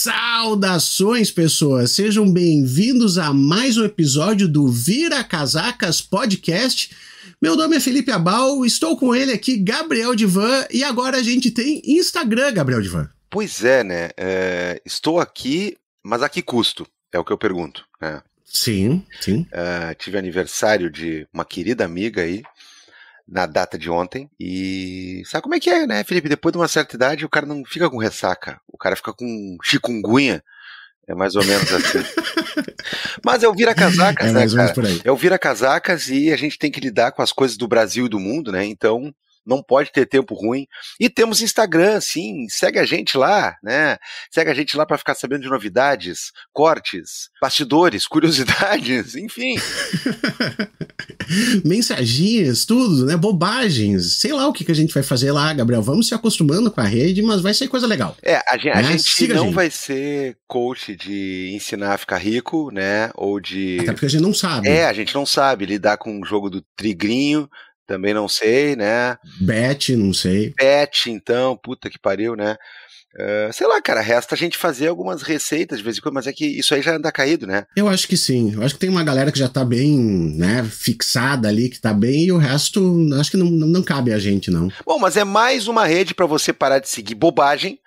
Saudações, pessoas! Sejam bem-vindos a mais um episódio do Vira Casacas Podcast. Meu nome é Felipe Abal, estou com ele aqui, Gabriel Divan, e agora a gente tem Instagram, Gabriel Divan. Pois é, né? É, estou aqui, mas a que custo? É o que eu pergunto. Né? Sim, sim. É, tive aniversário de uma querida amiga aí, na data de ontem. E sabe como é que é, né, Felipe? Depois de uma certa idade, o cara não fica com ressaca. O cara fica com chikungunha. É mais ou menos assim. Mas eu vira casacas, é né, cara? Eu vira casacas e a gente tem que lidar com as coisas do Brasil e do mundo, né? Então, não pode ter tempo ruim. E temos Instagram, sim, segue a gente lá, né? Segue a gente lá para ficar sabendo de novidades, cortes, bastidores, curiosidades, enfim. Mensaginhas, tudo, né? Bobagens, sei lá o que, que a gente vai fazer lá, Gabriel. Vamos se acostumando com a rede, mas vai ser coisa legal. É, a né? gente, né? a gente não a gente. vai ser coach de ensinar a ficar rico, né? Ou de. Até porque a gente não sabe. É, a gente não sabe lidar com o jogo do trigrinho, também não sei, né? Bet, não sei. Bet, então, puta que pariu, né? Uh, sei lá, cara, resta a gente fazer algumas receitas de vez em quando, mas é que isso aí já anda caído, né? Eu acho que sim. Eu acho que tem uma galera que já tá bem, né, fixada ali, que tá bem, e o resto acho que não, não, não cabe a gente, não. Bom, mas é mais uma rede para você parar de seguir bobagem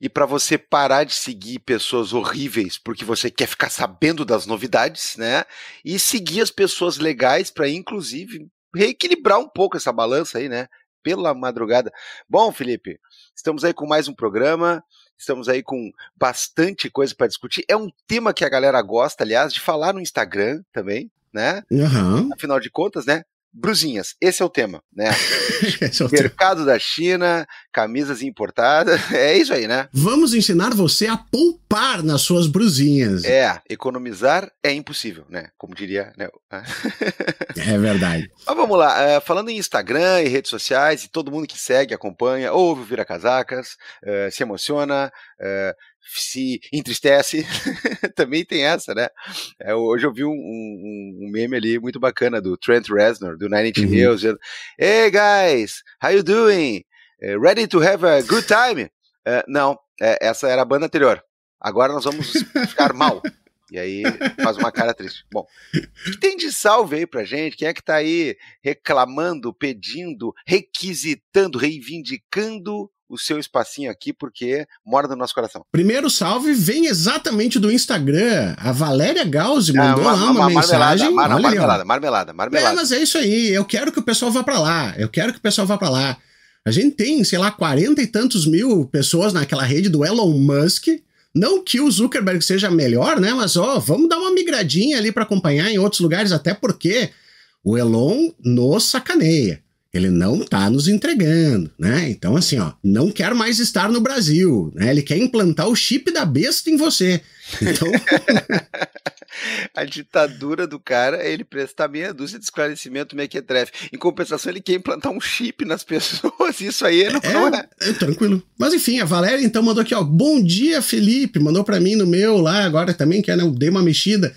e para você parar de seguir pessoas horríveis porque você quer ficar sabendo das novidades, né? E seguir as pessoas legais para inclusive reequilibrar um pouco essa balança aí, né? Pela madrugada. Bom, Felipe, estamos aí com mais um programa. Estamos aí com bastante coisa para discutir. É um tema que a galera gosta, aliás, de falar no Instagram também, né? Uhum. Afinal de contas, né? brusinhas. Esse é o tema, né? é o Mercado tema. da China, camisas importadas, é isso aí, né? Vamos ensinar você a poupar nas suas brusinhas. É, economizar é impossível, né? Como diria, né? é verdade. Mas vamos lá, eh, falando em Instagram e redes sociais, e todo mundo que segue, acompanha, ouve o Vira Casacas, eh, se emociona, eh, se entristece, também tem essa, né? É, hoje eu vi um, um, um, meme ali muito bacana do Trent Reznor, do Nine Inch uhum. Nails, dizendo, Hey guys, how you doing? Eh, ready to have a good time? Uh, não, é, essa era a banda anterior. Agora nós vamos ficar mal. E aí faz uma cara triste. Bom, o que tem de salve aí pra gente? Quem é que tá aí reclamando, pedindo, requisitando, reivindicando o seu espacinho aqui, porque mora no nosso coração. Primeiro salve vem exatamente do Instagram. A Valéria Gauzi ah, mandou uma, lá uma, uma mensagem. Marmelada, mar, marmelada, marmelada, marmelada. É, mas é isso aí. Eu quero que o pessoal vá para lá. Eu quero que o pessoal vá para lá. A gente tem, sei lá, quarenta e tantos mil pessoas naquela rede do Elon Musk. Não que o Zuckerberg seja melhor, né? Mas ó, vamos dar uma migradinha ali para acompanhar em outros lugares, até porque o Elon nos sacaneia. Ele não tá nos entregando, né? Então, assim, ó, não quer mais estar no Brasil, né? Ele quer implantar o chip da besta em você. Então. a ditadura do cara é ele prestar meia dúzia de esclarecimento mequetrefe. Em compensação, ele quer implantar um chip nas pessoas. Isso aí não é, é. é tranquilo. Mas enfim, a Valéria então mandou aqui, ó. Bom dia, Felipe. Mandou para mim no meu lá agora também, que eu é, né, dei uma mexida.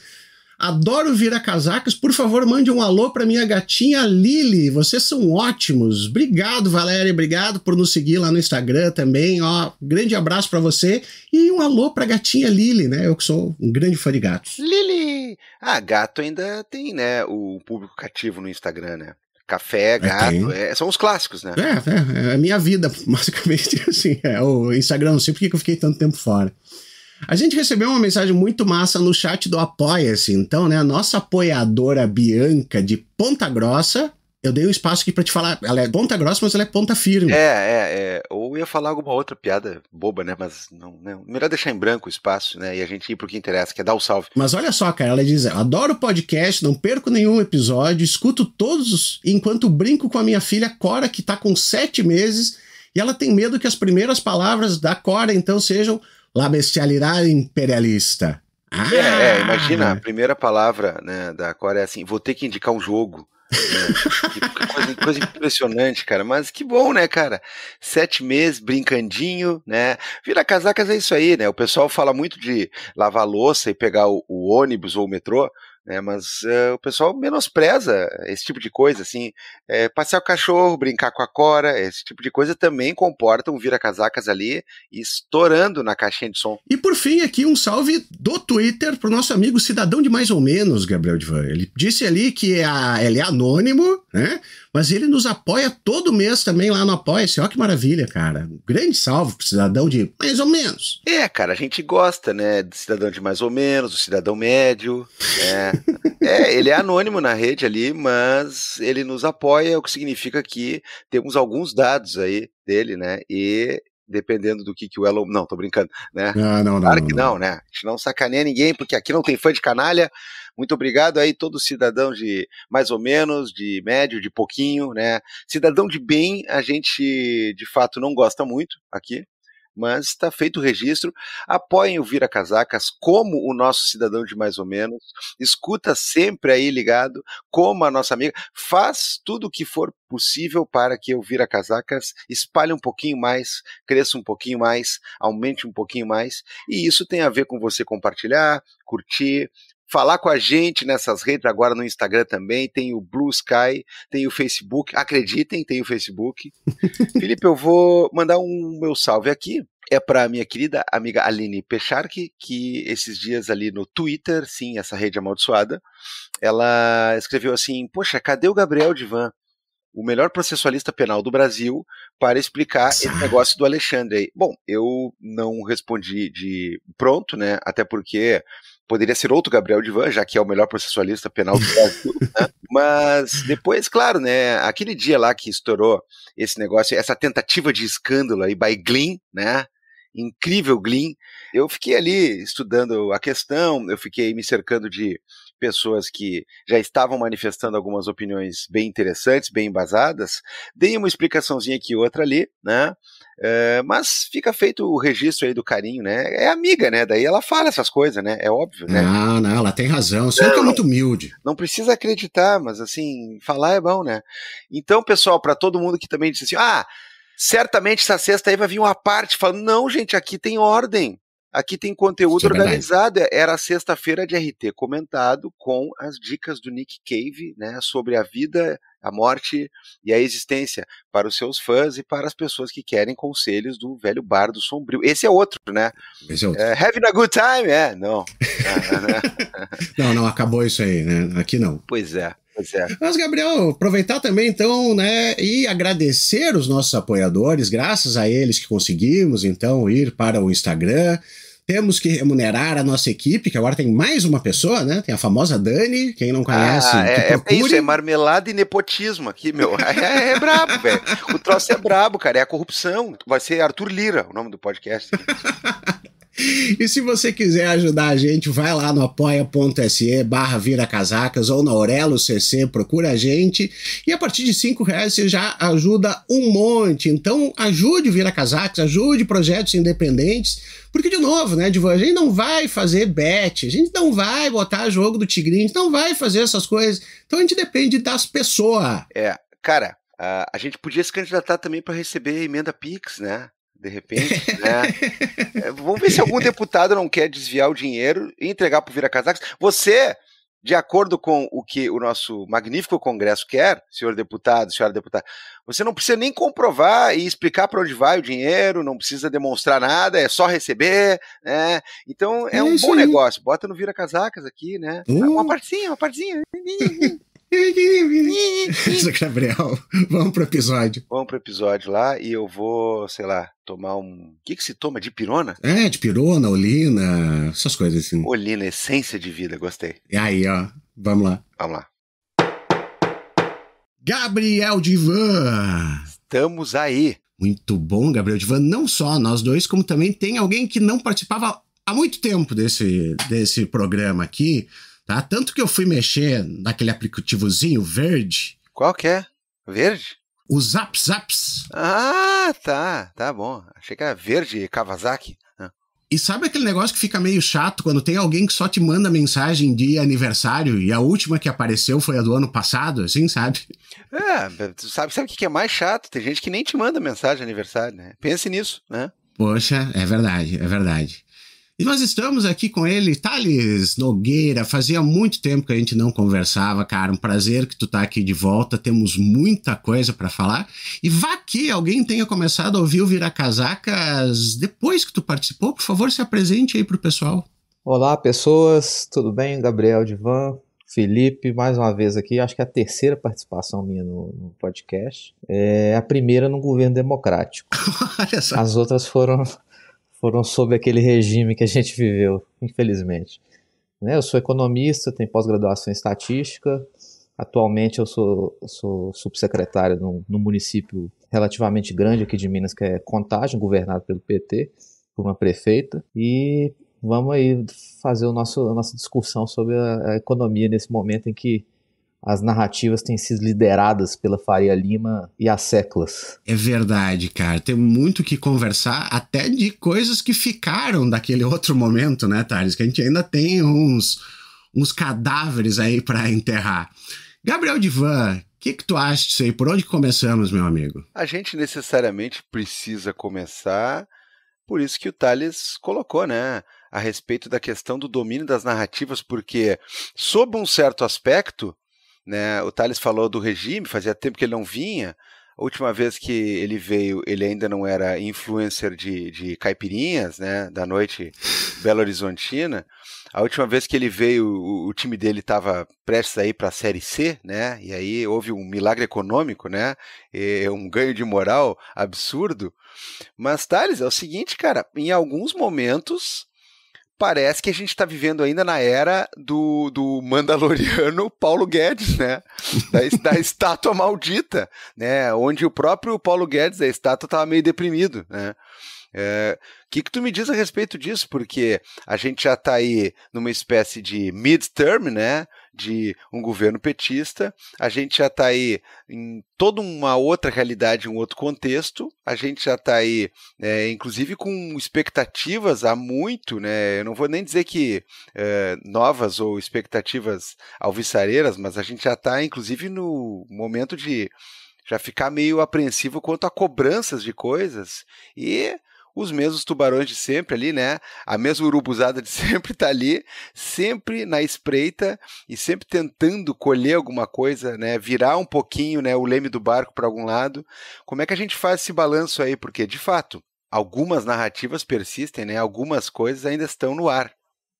Adoro virar casacas. Por favor, mande um alô para minha gatinha Lili. Vocês são ótimos. Obrigado, Valéria. Obrigado por nos seguir lá no Instagram também. Ó, grande abraço para você e um alô para gatinha Lili, né? Eu que sou um grande fã de gatos. Lili. Ah, gato ainda tem, né, o público cativo no Instagram, né? Café, é, gato, é, é, são os clássicos, né? É, é, é a minha vida, basicamente, assim. É, o Instagram, não sei por que eu fiquei tanto tempo fora. A gente recebeu uma mensagem muito massa no chat do Apoia-se, então, né? A nossa apoiadora Bianca de Ponta Grossa. Eu dei um espaço aqui para te falar. Ela é ponta grossa, mas ela é ponta firme. É, é, é. Ou ia falar alguma outra piada boba, né? Mas não, não. Né? Melhor deixar em branco o espaço, né? E a gente ir pro que interessa, que é dar o salve. Mas olha só, cara, ela diz: adoro podcast, não perco nenhum episódio, escuto todos enquanto brinco com a minha filha Cora, que tá com sete meses, e ela tem medo que as primeiras palavras da Cora, então, sejam La bestialidade imperialista. Ah! É, é, ah! imagina, a primeira palavra né, da Coreia é assim, vou ter que indicar um jogo. Né? coisa, coisa, impressionante, cara. Mas que bom, né, cara? Sete meses brincandinho, né? Vira casacas é isso aí, né? O pessoal fala muito de lavar louça e pegar o, o ônibus ou o metrô, né? Mas uh, o pessoal menospreza esse tipo de coisa, assim, é, passear o cachorro, brincar com a cora, esse tipo de coisa também comporta um vira-casacas ali estourando na caixinha de som. E por fim, aqui um salve do Twitter pro nosso amigo cidadão de mais ou menos, Gabriel Divan. Ele disse ali que é a, ele é anônimo, né? Mas ele nos apoia todo mês também lá no Apoia-se. Olha que maravilha, cara. Grande salve pro cidadão de mais ou menos. É, cara, a gente gosta, né? Do cidadão de mais ou menos, do cidadão médio. Né? é, ele é anônimo na rede ali, mas ele nos apoia, o que significa que temos alguns dados aí dele, né? E dependendo do que, que o Elon. Não, tô brincando, né? Ah, não, não, não. que não, não, né? A gente não sacaneia ninguém, porque aqui não tem fã de canalha. Muito obrigado aí todo cidadão de mais ou menos, de médio, de pouquinho, né? Cidadão de bem, a gente de fato não gosta muito aqui, mas está feito o registro. Apoiem o Vira Casacas como o nosso cidadão de mais ou menos. Escuta sempre aí ligado, como a nossa amiga. Faz tudo o que for possível para que o Vira Casacas espalhe um pouquinho mais, cresça um pouquinho mais, aumente um pouquinho mais. E isso tem a ver com você compartilhar, curtir, falar com a gente nessas redes, agora no Instagram também, tem o Blue Sky, tem o Facebook, acreditem, tem o Facebook. Felipe, eu vou mandar um meu salve aqui. É para minha querida amiga Aline Pecharque que esses dias ali no Twitter, sim, essa rede amaldiçoada, ela escreveu assim: Poxa, cadê o Gabriel Divan? o melhor processualista penal do Brasil para explicar esse negócio do Alexandre aí. Bom, eu não respondi de pronto, né? Até porque Poderia ser outro Gabriel Divan, já que é o melhor processualista penal do Brasil. né? Mas depois, claro, né? Aquele dia lá que estourou esse negócio, essa tentativa de escândalo aí by Glyn, né? Incrível Glyn. Eu fiquei ali estudando a questão, eu fiquei me cercando de pessoas que já estavam manifestando algumas opiniões bem interessantes, bem embasadas, dei uma explicaçãozinha aqui outra ali, né? Eh, mas fica feito o registro aí do carinho, né? É amiga, né? Daí ela fala essas coisas, né? É óbvio, né? Não, não, ela tem razão. Você é muito humilde. Não precisa acreditar, mas assim, falar é bom, né? Então, pessoal, para todo mundo que também disse assim, ah, certamente essa sexta aí vai vir uma parte falando, não, gente, aqui tem ordem. Aqui tem conteúdo é organizado. É, era sexta-feira de RT comentado com as dicas do Nick Cave né, sobre a vida, a morte e a existência para os seus fãs e para as pessoas que querem conselhos do velho bardo sombrio. Esse é outro, né? Esse é outro. É, having a good time? É, não. não, não, acabou isso aí, né? Aqui não. Pois é. É. Mas, Gabriel, aproveitar também, então, né, e agradecer os nossos apoiadores, graças a eles que conseguimos, então, ir para o Instagram, temos que remunerar a nossa equipe, que agora tem mais uma pessoa, né? Tem a famosa Dani, quem não conhece. Ah, é, é, isso, é marmelada e nepotismo aqui, meu. É, é brabo, velho. O troço é brabo, cara. É a corrupção. Vai ser Arthur Lira o nome do podcast. E se você quiser ajudar a gente, vai lá no apoia.se barra casacas ou na Aurelo CC, procura a gente. E a partir de cinco reais você já ajuda um monte. Então ajude o Vira Casacas, ajude projetos independentes. Porque, de novo, né, Divan, a gente não vai fazer bet, a gente não vai botar jogo do tigrinho, a gente não vai fazer essas coisas. Então a gente depende das pessoas. É, cara, a gente podia se candidatar também para receber emenda Pix, né? de repente, né? É, vamos ver se algum deputado não quer desviar o dinheiro e entregar para o Vira Casacas. Você, de acordo com o que o nosso magnífico Congresso quer, senhor deputado, senhora deputada, você não precisa nem comprovar e explicar para onde vai o dinheiro, não precisa demonstrar nada, é só receber, né? Então é, é um bom aí. negócio. Bota no Vira Casacas aqui, né? Hum. Uma partezinha, uma partezinha. É Gabriel, vamos pro episódio. Vamos pro episódio lá e eu vou, sei lá, tomar um. O que, que se toma? De pirona? É, de pirona, olina, essas coisas assim. Olina, essência de vida, gostei. E aí, ó, vamos lá. Vamos lá. Gabriel Divan! Estamos aí. Muito bom, Gabriel Divan. Não só nós dois, como também tem alguém que não participava há muito tempo desse, desse programa aqui. Tá? Tanto que eu fui mexer naquele aplicativozinho verde. Qual que é? Verde? O Zap Zaps. Ah, tá. Tá bom. Achei que era verde Kawasaki. Ah. E sabe aquele negócio que fica meio chato quando tem alguém que só te manda mensagem de aniversário e a última que apareceu foi a do ano passado, assim, sabe? É, sabe, sabe o que é mais chato? Tem gente que nem te manda mensagem de aniversário, né? Pense nisso, né? Poxa, é verdade, é verdade. E nós estamos aqui com ele, Thales Nogueira. Fazia muito tempo que a gente não conversava, cara. Um prazer que tu tá aqui de volta. Temos muita coisa para falar. E vá que alguém tenha começado a ouvir o Vira Casacas depois que tu participou. Por favor, se apresente aí pro pessoal. Olá, pessoas. Tudo bem? Gabriel Divan, Felipe, mais uma vez aqui. Acho que é a terceira participação minha no, no podcast. É a primeira no governo democrático. As outras foram foram sob aquele regime que a gente viveu, infelizmente. Né? Eu sou economista, tenho pós-graduação em estatística. Atualmente eu sou, sou subsecretário num, num município relativamente grande aqui de Minas, que é Contagem, governado pelo PT, por uma prefeita. E vamos aí fazer o nosso, a nossa discussão sobre a, a economia nesse momento em que as narrativas têm sido lideradas pela Faria Lima e as séculos. É verdade, cara. Tem muito que conversar, até de coisas que ficaram daquele outro momento, né, Thales? Que a gente ainda tem uns, uns cadáveres aí para enterrar. Gabriel Divan, o que, que tu acha disso aí? Por onde começamos, meu amigo? A gente necessariamente precisa começar, por isso que o Thales colocou, né? A respeito da questão do domínio das narrativas, porque, sob um certo aspecto, né? O Thales falou do regime, fazia tempo que ele não vinha. A última vez que ele veio, ele ainda não era influencer de, de caipirinhas, né? Da noite Belo Horizontina. A última vez que ele veio, o, o time dele estava prestes a ir para a Série C, né? E aí houve um milagre econômico, né? E um ganho de moral absurdo. Mas, Thales, é o seguinte, cara, em alguns momentos parece que a gente está vivendo ainda na era do, do Mandaloriano Paulo Guedes, né? Da, da estátua maldita, né? Onde o próprio Paulo Guedes, a estátua, estava meio deprimido, né? O é, que, que tu me diz a respeito disso? Porque a gente já está aí numa espécie de midterm, né? de um governo petista. A gente já está aí em toda uma outra realidade, um outro contexto. A gente já está aí, é, inclusive, com expectativas há muito, né? Eu não vou nem dizer que é, novas ou expectativas alviçareiras, mas a gente já está, inclusive, no momento de já ficar meio apreensivo quanto a cobranças de coisas. E os mesmos tubarões de sempre ali, né? A mesma urubuzada de sempre tá ali, sempre na espreita e sempre tentando colher alguma coisa, né? Virar um pouquinho, né, o leme do barco para algum lado. Como é que a gente faz esse balanço aí? Porque de fato, algumas narrativas persistem, né? Algumas coisas ainda estão no ar.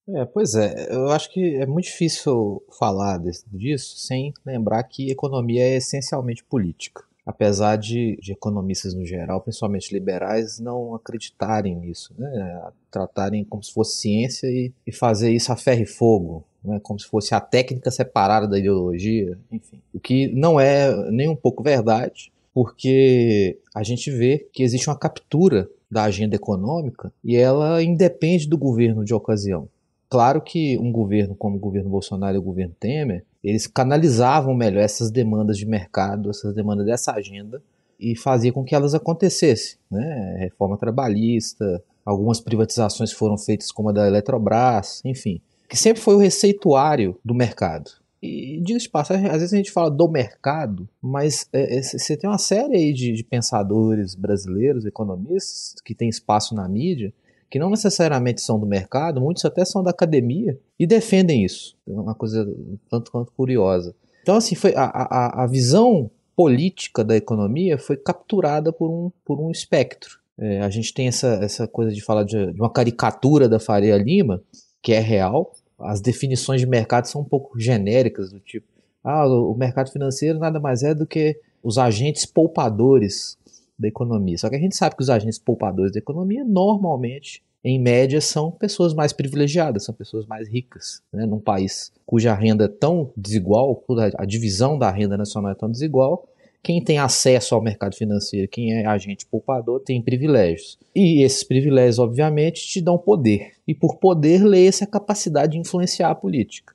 É, pois é, eu acho que é muito difícil falar disso sem lembrar que economia é essencialmente política apesar de, de, economistas no geral, principalmente liberais, não acreditarem nisso, né? tratarem como se fosse ciência e, e fazer isso a ferro e fogo, né? como se fosse a técnica separada da ideologia, enfim. O que não é nem um pouco verdade, porque a gente vê que existe uma captura da agenda econômica e ela independe do governo de ocasião. Claro que um governo como o governo Bolsonaro e o governo Temer eles canalizavam melhor essas demandas de mercado, essas demandas dessa agenda e fazia com que elas acontecessem, né? Reforma trabalhista, algumas privatizações foram feitas como a da Eletrobras, enfim, que sempre foi o receituário do mercado. E diga de passagem, às vezes a gente fala do mercado, mas é, é, você tem uma série aí de, de pensadores brasileiros, economistas que tem espaço na mídia, que não necessariamente são do mercado, muitos até são da academia, e defendem isso. É uma coisa tanto quanto curiosa. Então, assim, foi a, a, a visão política da economia foi capturada por um, por um espectro. É, a gente tem essa, essa coisa de falar de, de uma caricatura da Faria Lima, que é real. As definições de mercado são um pouco genéricas, do tipo, ah, o mercado financeiro nada mais é do que os agentes poupadores da economia. Só que a gente sabe que os agentes poupadores da economia normalmente em média, são pessoas mais privilegiadas, são pessoas mais ricas. Né? Num país cuja renda é tão desigual, a divisão da renda nacional é tão desigual, quem tem acesso ao mercado financeiro, quem é agente poupador, tem privilégios. E esses privilégios, obviamente, te dão poder. E por poder, lê-se a capacidade de influenciar a política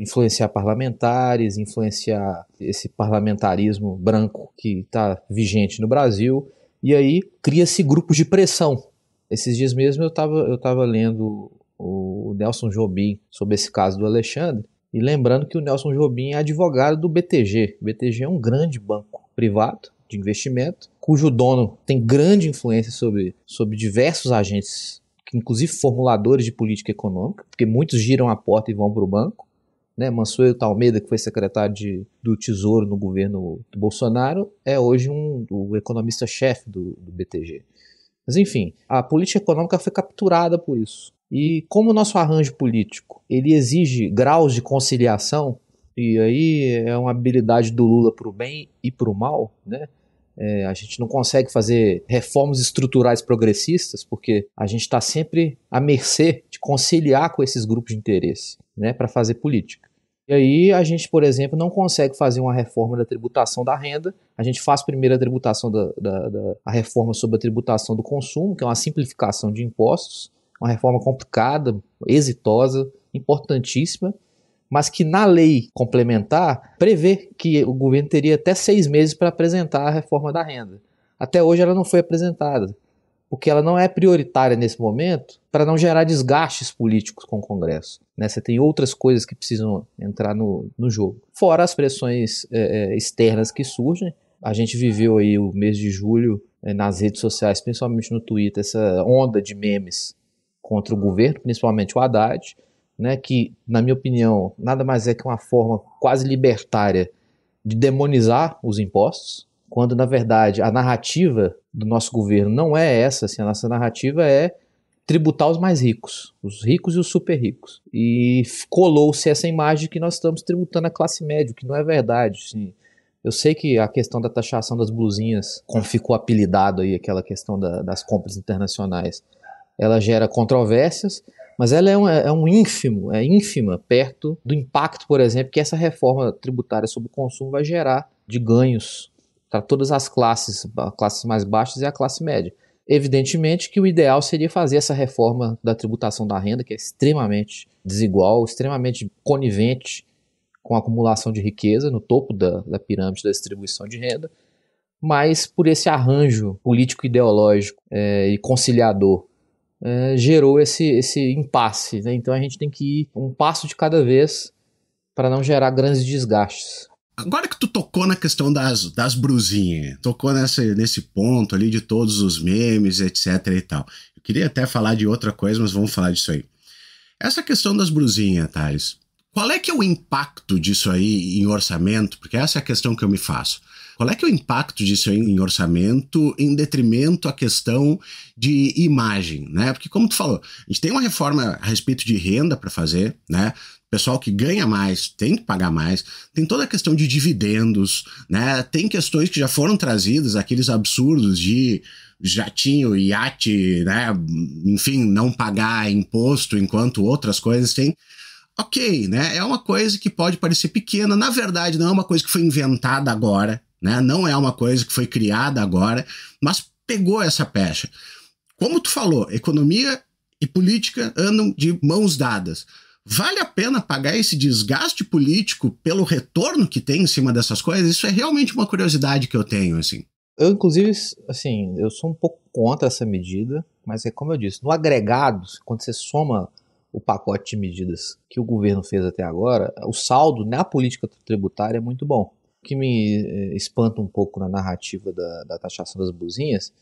influenciar parlamentares, influenciar esse parlamentarismo branco que está vigente no Brasil. E aí cria-se grupos de pressão. Esses dias mesmo eu estava eu tava lendo o Nelson Jobim sobre esse caso do Alexandre. E lembrando que o Nelson Jobim é advogado do BTG. O BTG é um grande banco privado de investimento, cujo dono tem grande influência sobre, sobre diversos agentes, inclusive formuladores de política econômica, porque muitos giram a porta e vão para o banco né, Mansueto Almeida, que foi secretário de, do Tesouro no governo do Bolsonaro, é hoje um, o economista-chefe do, do BTG. Mas enfim, a política econômica foi capturada por isso. E como o nosso arranjo político ele exige graus de conciliação, e aí é uma habilidade do Lula para o bem e para o mal, né? É, a gente não consegue fazer reformas estruturais progressistas porque a gente está sempre à mercê de conciliar com esses grupos de interesse né, para fazer política. E aí a gente, por exemplo, não consegue fazer uma reforma da tributação da renda. A gente faz primeiro a tributação da, da, da a reforma sobre a tributação do consumo, que é uma simplificação de impostos, uma reforma complicada, exitosa, importantíssima mas que na lei complementar prevê que o governo teria até seis meses para apresentar a reforma da renda. Até hoje ela não foi apresentada, porque ela não é prioritária nesse momento para não gerar desgastes políticos com o Congresso. Né? Você tem outras coisas que precisam entrar no, no jogo. Fora as pressões é, externas que surgem, a gente viveu aí o mês de julho é, nas redes sociais, principalmente no Twitter, essa onda de memes contra o governo, principalmente o Haddad, né, que, na minha opinião, nada mais é que uma forma quase libertária de demonizar os impostos, quando, na verdade, a narrativa do nosso governo não é essa, assim, a nossa narrativa é tributar os mais ricos, os ricos e os super ricos. E colou-se essa imagem que nós estamos tributando a classe média, o que não é verdade. Assim. Eu sei que a questão da taxação das blusinhas, como ficou apelidado aí aquela questão da, das compras internacionais, ela gera controvérsias, mas ela é um, é um ínfimo, é ínfima perto do impacto, por exemplo, que essa reforma tributária sobre o consumo vai gerar de ganhos para todas as classes, classes mais baixas e a classe média. Evidentemente que o ideal seria fazer essa reforma da tributação da renda, que é extremamente desigual, extremamente conivente com a acumulação de riqueza no topo da, da pirâmide da distribuição de renda, mas por esse arranjo político-ideológico é, e conciliador é, gerou esse, esse impasse. Né? Então a gente tem que ir um passo de cada vez para não gerar grandes desgastes. Agora que tu tocou na questão das, das brusinhas, tocou nessa, nesse ponto ali de todos os memes, etc e tal. Eu queria até falar de outra coisa, mas vamos falar disso aí. Essa questão das brusinhas, Thales, qual é que é o impacto disso aí em orçamento? Porque essa é a questão que eu me faço. Qual é que é o impacto disso em, orçamento, em detrimento à questão de imagem, né? Porque como tu falou, a gente tem uma reforma a respeito de renda para fazer, né? pessoal que ganha mais tem que pagar mais, tem toda a questão de dividendos, né? Tem questões que já foram trazidas, aqueles absurdos de jatinho, iate, né? Enfim, não pagar imposto enquanto outras coisas têm. Ok, né? É uma coisa que pode parecer pequena, na verdade, não é uma coisa que foi inventada agora, né? Não é uma coisa que foi criada agora, mas pegou essa pecha. Como tu falou, economia e política andam de mãos dadas. Vale a pena pagar esse desgaste político pelo retorno que tem em cima dessas coisas? Isso é realmente uma curiosidade que eu tenho, assim. Eu, inclusive, assim, eu sou um pouco contra essa medida, mas é como eu disse, no agregado, quando você soma o pacote de medidas que o governo fez até agora, o saldo na política tributária é muito bom que me eh, espanta um pouco na narrativa da, da taxação das blusinhas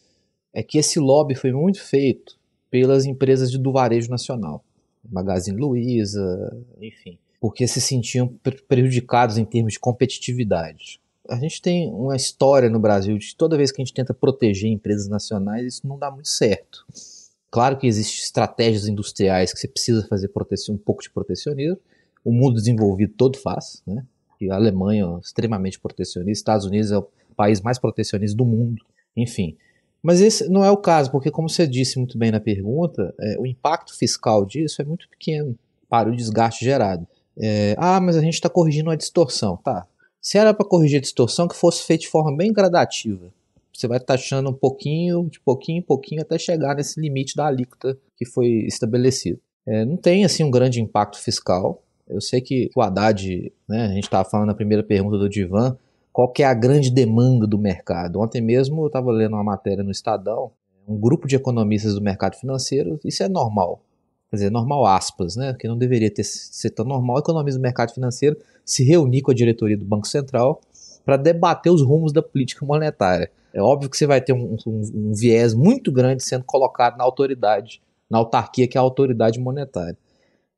é que esse lobby foi muito feito pelas empresas de, do varejo nacional, Magazine Luiza, enfim, porque se sentiam prejudicados em termos de competitividade. A gente tem uma história no Brasil de que toda vez que a gente tenta proteger empresas nacionais, isso não dá muito certo. Claro que existem estratégias industriais que você precisa fazer proteção, um pouco de protecionismo, o mundo desenvolvido todo faz, né? que a Alemanha é extremamente protecionista, Estados Unidos é o país mais protecionista do mundo, enfim. Mas esse não é o caso, porque, como você disse muito bem na pergunta, é, o impacto fiscal disso é muito pequeno para o desgaste gerado. É, ah, mas a gente está corrigindo a distorção. Tá. Se era para corrigir a distorção, que fosse feito de forma bem gradativa. Você vai taxando tá um pouquinho, de pouquinho em pouquinho, até chegar nesse limite da alíquota que foi estabelecido. É, não tem assim um grande impacto fiscal, eu sei que o Haddad, né, a gente estava falando na primeira pergunta do Divan, qual que é a grande demanda do mercado? Ontem mesmo eu estava lendo uma matéria no Estadão, um grupo de economistas do mercado financeiro, isso é normal. Quer dizer, normal aspas, né? Que não deveria ter, ser tão normal economistas do mercado financeiro se reunir com a diretoria do Banco Central para debater os rumos da política monetária. É óbvio que você vai ter um, um, um viés muito grande sendo colocado na autoridade, na autarquia que é a autoridade monetária.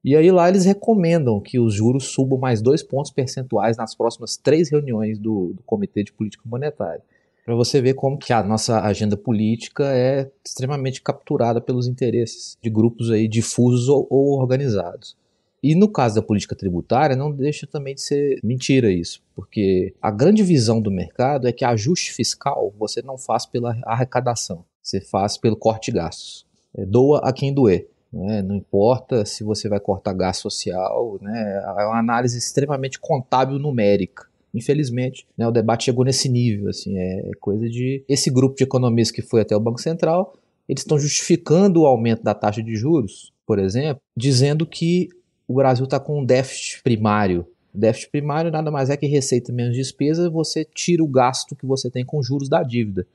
E aí lá eles recomendam que os juros subam mais dois pontos percentuais nas próximas três reuniões do, do Comitê de Política Monetária. Para você ver como que a nossa agenda política é extremamente capturada pelos interesses de grupos aí difusos ou, ou organizados. E no caso da política tributária, não deixa também de ser mentira isso, porque a grande visão do mercado é que ajuste fiscal você não faz pela arrecadação, você faz pelo corte de gastos. É, doa a quem doer. Né? Não importa se você vai cortar gasto social, né? é uma análise extremamente contábil numérica. Infelizmente, né, o debate chegou nesse nível, assim, é, é coisa de esse grupo de economistas que foi até o Banco Central, eles estão justificando o aumento da taxa de juros, por exemplo, dizendo que o Brasil está com um déficit primário. Déficit primário nada mais é que receita menos despesa, você tira o gasto que você tem com juros da dívida,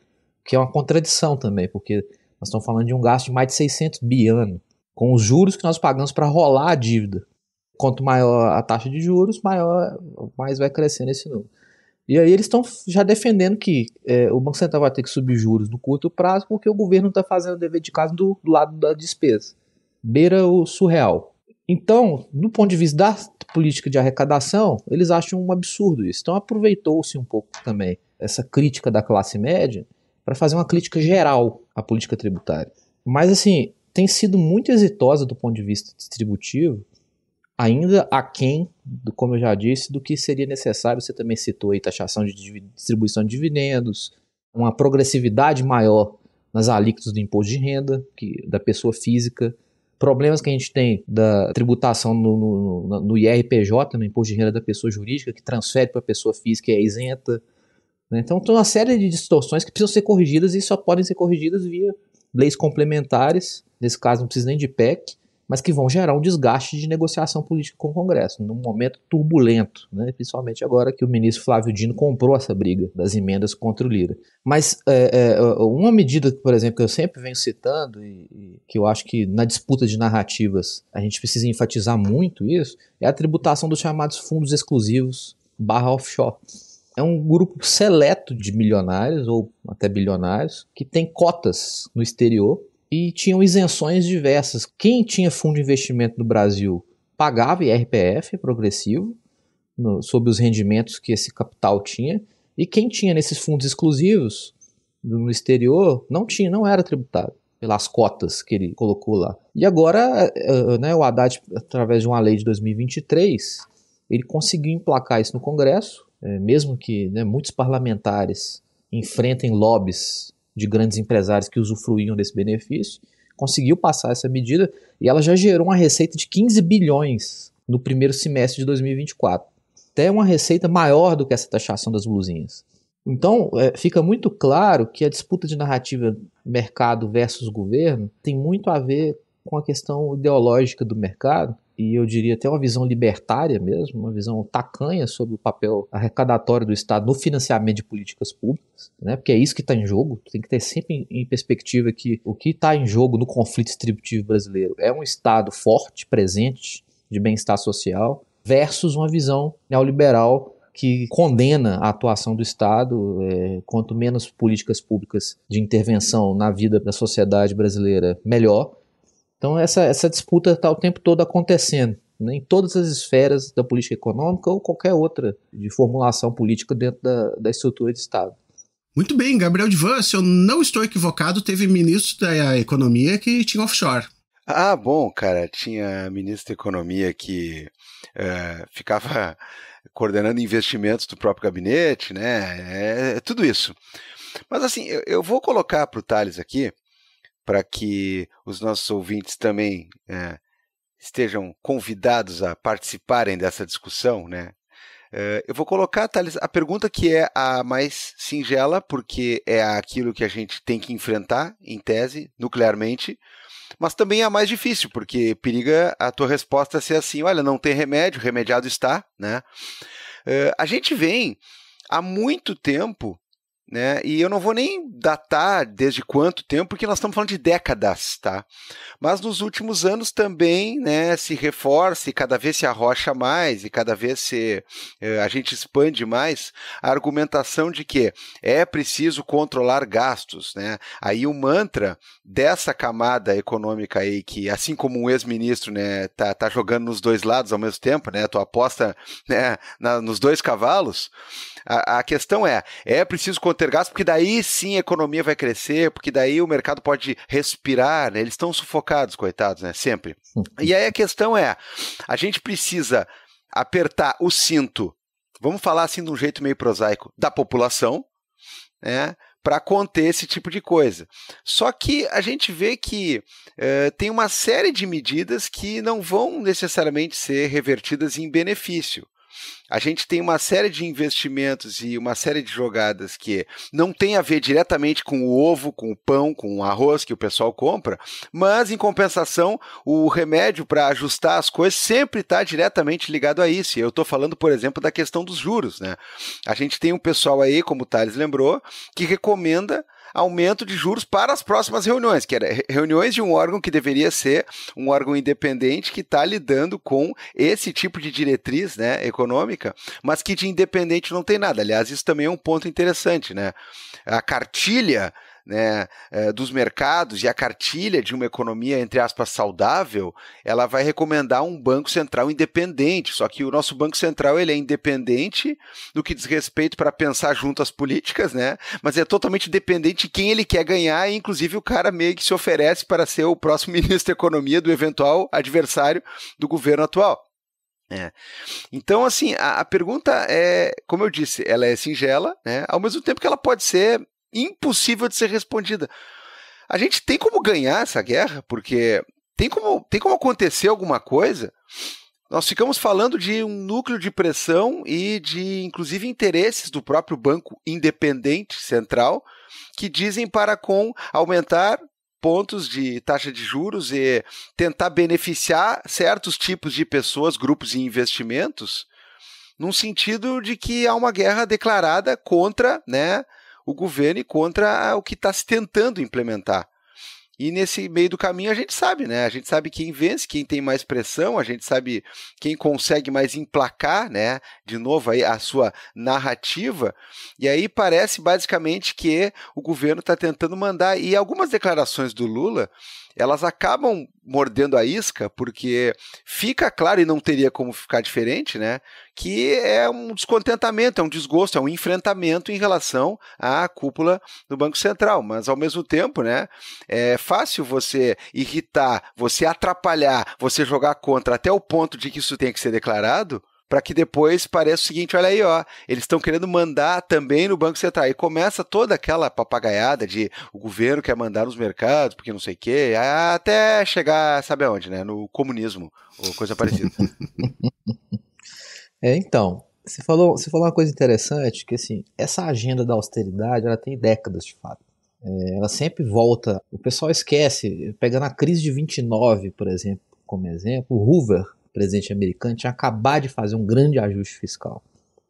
que é uma contradição também, porque nós estamos falando de um gasto de mais de 600 bi ano com os juros que nós pagamos para rolar a dívida. Quanto maior a taxa de juros, maior mais vai crescendo esse número. E aí eles estão já defendendo que é, o Banco Central vai ter que subir juros no curto prazo porque o governo está fazendo o dever de casa do, do lado da despesa. Beira o surreal. Então, do ponto de vista da política de arrecadação, eles acham um absurdo isso. Então, aproveitou-se um pouco também essa crítica da classe média para fazer uma crítica geral à política tributária. Mas, assim, tem sido muito exitosa do ponto de vista distributivo, ainda aquém, quem como eu já disse, do que seria necessário. Você também citou aí taxação de distribuição de dividendos, uma progressividade maior nas alíquotas do imposto de renda que, da pessoa física, problemas que a gente tem da tributação no, no, no IRPJ, né, no imposto de renda da pessoa jurídica, que transfere para a pessoa física e é isenta. Né. Então, tem uma série de distorções que precisam ser corrigidas e só podem ser corrigidas via leis complementares nesse caso não precisa nem de PEC, mas que vão gerar um desgaste de negociação política com o Congresso, num momento turbulento, né? principalmente agora que o ministro Flávio Dino comprou essa briga das emendas contra o Lira. Mas é, é, uma medida, por exemplo, que eu sempre venho citando e, e, que eu acho que na disputa de narrativas a gente precisa enfatizar muito isso, é a tributação dos chamados fundos exclusivos barra offshore. É um grupo seleto de milionários ou até bilionários que tem cotas no exterior e tinham isenções diversas. Quem tinha fundo de investimento no Brasil pagava IRPF progressivo no, sobre os rendimentos que esse capital tinha, e quem tinha nesses fundos exclusivos no exterior não tinha, não era tributado pelas cotas que ele colocou lá. E agora, eh, eh, né, o Haddad, através de uma lei de 2023, ele conseguiu emplacar isso no Congresso, eh, mesmo que né, muitos parlamentares enfrentem lobbies de grandes empresários que usufruíam desse benefício, conseguiu passar essa medida e ela já gerou uma receita de 15 bilhões no primeiro semestre de 2024. Até uma receita maior do que essa taxação das blusinhas. Então, é, fica muito claro que a disputa de narrativa mercado versus governo tem muito a ver com a questão ideológica do mercado e eu diria até uma visão libertária mesmo, uma visão tacanha sobre o papel arrecadatório do Estado no financiamento de políticas públicas, né? porque é isso que está em jogo. Tem que ter sempre em, perspectiva que o que está em jogo no conflito distributivo brasileiro é um Estado forte, presente, de bem-estar social, versus uma visão neoliberal que condena a atuação do Estado. É, quanto menos políticas públicas de intervenção na vida da sociedade brasileira, melhor. Então essa, essa disputa está o tempo todo acontecendo né, em todas as esferas da política econômica ou qualquer outra de formulação política dentro da, da estrutura de Estado. Muito bem, Gabriel Divan, se eu não estou equivocado, teve ministro da Economia que tinha offshore. Ah, bom, cara, tinha ministro da Economia que eh, ficava coordenando investimentos do próprio gabinete, né? É, é, tudo isso. Mas assim, eu, eu vou colocar para o Thales aqui para que os nossos ouvintes também é, estejam convidados a participarem dessa discussão, né? É, eu vou colocar, Thales, a pergunta que é a mais singela, porque é aquilo que a gente tem que enfrentar, em tese, nuclearmente, mas também é a mais difícil, porque periga a tua resposta ser assim: olha, não tem remédio, remediado está, né? É, a gente vem há muito tempo né? E eu não vou nem datar desde quanto tempo, porque nós estamos falando de décadas, tá? Mas nos últimos anos também, né, se reforça e cada vez se arrocha mais e cada vez se eh, a gente expande mais a argumentação de que é preciso controlar gastos, né? Aí o mantra dessa camada econômica aí que assim como um ex-ministro, né, tá, tá jogando nos dois lados ao mesmo tempo, né? tua aposta, né, na, nos dois cavalos. A, a questão é, é preciso conter gastos, porque daí sim a economia vai crescer, porque daí o mercado pode respirar, né? Eles estão sufocados, coitados, né? Sempre. E aí a questão é, a gente precisa apertar o cinto, vamos falar assim de um jeito meio prosaico, da população, né? para conter esse tipo de coisa. Só que a gente vê que eh, tem uma série de medidas que não vão necessariamente ser revertidas em benefício a gente tem uma série de investimentos e uma série de jogadas que não tem a ver diretamente com o ovo, com o pão, com o arroz que o pessoal compra, mas em compensação, o remédio para ajustar as coisas sempre está diretamente ligado a isso. Eu estou falando, por exemplo, da questão dos juros. Né? A gente tem um pessoal aí, como o Thales lembrou, que recomenda aumento de juros para as próximas reuniões, que era reuniões de um órgão que deveria ser um órgão independente que está lidando com esse tipo de diretriz né, econômica, mas que de independente não tem nada. Aliás, isso também é um ponto interessante. Né? A cartilha né, eh, dos mercados e a cartilha de uma economia, entre aspas, saudável, ela vai recomendar um Banco Central independente. Só que o nosso Banco Central ele é independente no que diz respeito para pensar junto às políticas, né? mas é totalmente dependente de quem ele quer ganhar, e inclusive o cara meio que se oferece para ser o próximo ministro da Economia do eventual adversário do governo atual. É. Então, assim, a, a, pergunta é, como eu disse, ela é singela, né? Ao mesmo tempo que ela pode ser impossível de ser respondida. A gente tem como ganhar essa guerra, porque tem como, tem como acontecer alguma coisa. Nós ficamos falando de um núcleo de pressão e de, inclusive, interesses do próprio banco independente central que dizem para com aumentar pontos de taxa de juros e tentar beneficiar certos tipos de pessoas, grupos e investimentos, num sentido de que há uma guerra declarada contra né, o governo e contra o que está se tentando implementar. E nesse meio do caminho a gente sabe, né? A gente sabe quem vence, quem tem mais pressão, a gente sabe quem consegue mais emplacar, né? De novo aí a sua narrativa. E aí parece basicamente que o governo está tentando mandar. E algumas declarações do Lula elas acabam mordendo a isca, porque fica claro e não teria como ficar diferente, né? Que é um descontentamento, é um desgosto, é um enfrentamento em relação à cúpula do Banco Central. Mas ao mesmo tempo, né? É fácil você irritar, você atrapalhar, você jogar contra até o ponto de que isso tenha que ser declarado para que depois pareça o seguinte: olha aí, ó, eles estão querendo mandar também no Banco Central. E começa toda aquela papagaiada de o governo quer mandar nos mercados, porque não sei o quê, até chegar, sabe aonde, né? No comunismo, ou coisa parecida. é, então. Você falou, você falou uma coisa interessante, que assim, essa agenda da austeridade, ela tem décadas de fato é, ela sempre volta. O pessoal esquece, pegando a crise de 29, por exemplo, como exemplo, o Hoover presidente americano, tinha acabado de fazer um grande ajuste fiscal,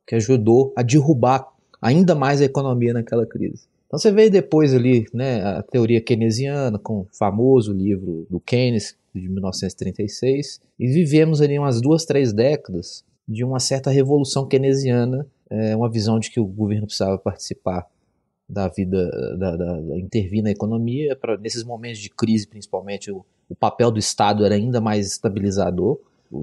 que ajudou a derrubar ainda mais a economia naquela crise. Então você vê depois ali né, a teoria keynesiana, com o famoso livro do Keynes, de 1936, e vivemos ali umas duas, três décadas de uma certa revolução keynesiana, é, uma visão de que o governo precisava participar da vida, da, da, da intervir na economia, pra, nesses momentos de crise principalmente, o, o papel do Estado era ainda mais estabilizador,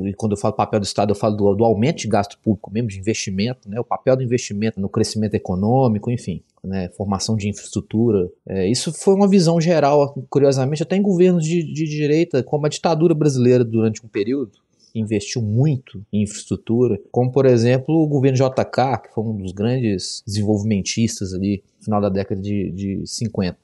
e quando eu falo papel do Estado, eu falo do, do aumento de gasto público mesmo, de investimento, né, o papel do investimento no crescimento econômico, enfim, né, formação de infraestrutura. É, isso foi uma visão geral, curiosamente, até em governos de, de direita, como a ditadura brasileira durante um período, investiu muito em infraestrutura, como por exemplo o governo JK, que foi um dos grandes desenvolvimentistas ali no final da década de, de 50.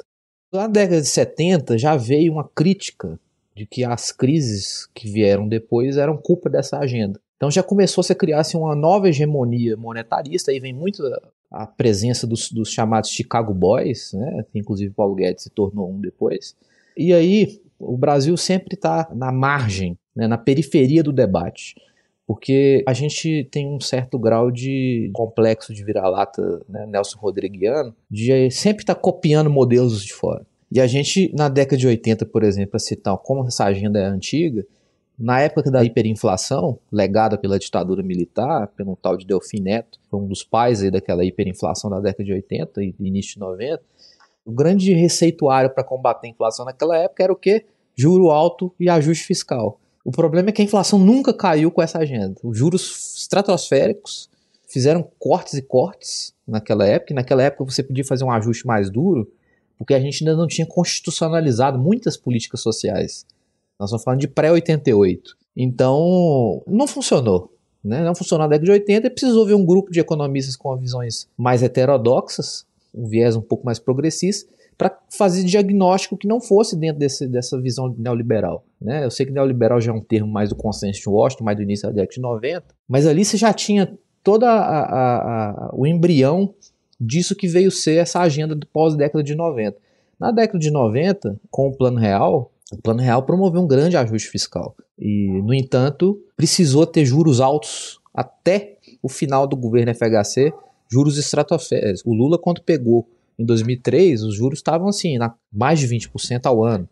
Na década de 70 já veio uma crítica de que as crises que vieram depois eram culpa dessa agenda. Então já começou -se a criar-se assim, uma nova hegemonia monetarista, aí vem muito a presença dos, dos chamados Chicago Boys, né? inclusive Paulo Guedes se tornou um depois. E aí o Brasil sempre está na margem, né? na periferia do debate, porque a gente tem um certo grau de complexo de vira-lata né? Nelson Rodriguiano, de sempre estar tá copiando modelos de fora. E a gente, na década de 80, por exemplo, para citar como essa agenda é antiga, na época da hiperinflação, legada pela ditadura militar, pelo tal de Delfim Neto, foi um dos pais aí daquela hiperinflação da década de 80 e início de 90, o grande receituário para combater a inflação naquela época era o quê? Juro alto e ajuste fiscal. O problema é que a inflação nunca caiu com essa agenda. Os juros estratosféricos fizeram cortes e cortes naquela época, e naquela época você podia fazer um ajuste mais duro, porque a gente ainda não tinha constitucionalizado muitas políticas sociais. Nós estamos falando de pré-88. Então, não funcionou. Né? Não funcionou na década de 80 e precisou ver um grupo de economistas com visões mais heterodoxas, um viés um pouco mais progressista, para fazer diagnóstico que não fosse dentro desse, dessa visão neoliberal. Né? Eu sei que neoliberal já é um termo mais do consenso de Washington, mais do início da década de 90, mas ali você já tinha todo o embrião disso que veio ser essa agenda do pós-década de 90. Na década de 90, com o Plano Real, o Plano Real promoveu um grande ajuste fiscal. E, no entanto, precisou ter juros altos até o final do governo FHC, juros estratosféricos. O Lula, quando pegou em 2003, os juros estavam assim, na mais de 20% ao ano.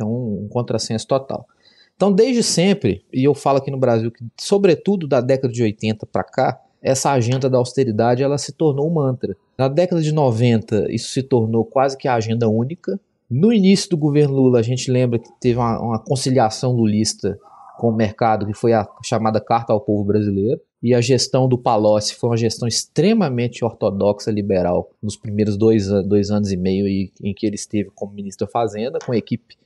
É um, um contrassenso total. Então, desde sempre, e eu falo aqui no Brasil que, sobretudo da década de 80 para cá, essa agenda da austeridade ela se tornou um mantra. Na década de 90, isso se tornou quase que a agenda única. No início do governo Lula, a gente lembra que teve uma, uma conciliação lulista com o mercado, que foi a chamada Carta ao Povo Brasileiro. E a gestão do Palocci foi uma gestão extremamente ortodoxa liberal nos primeiros dois, dois anos e meio em que ele esteve como ministro da Fazenda, com equipe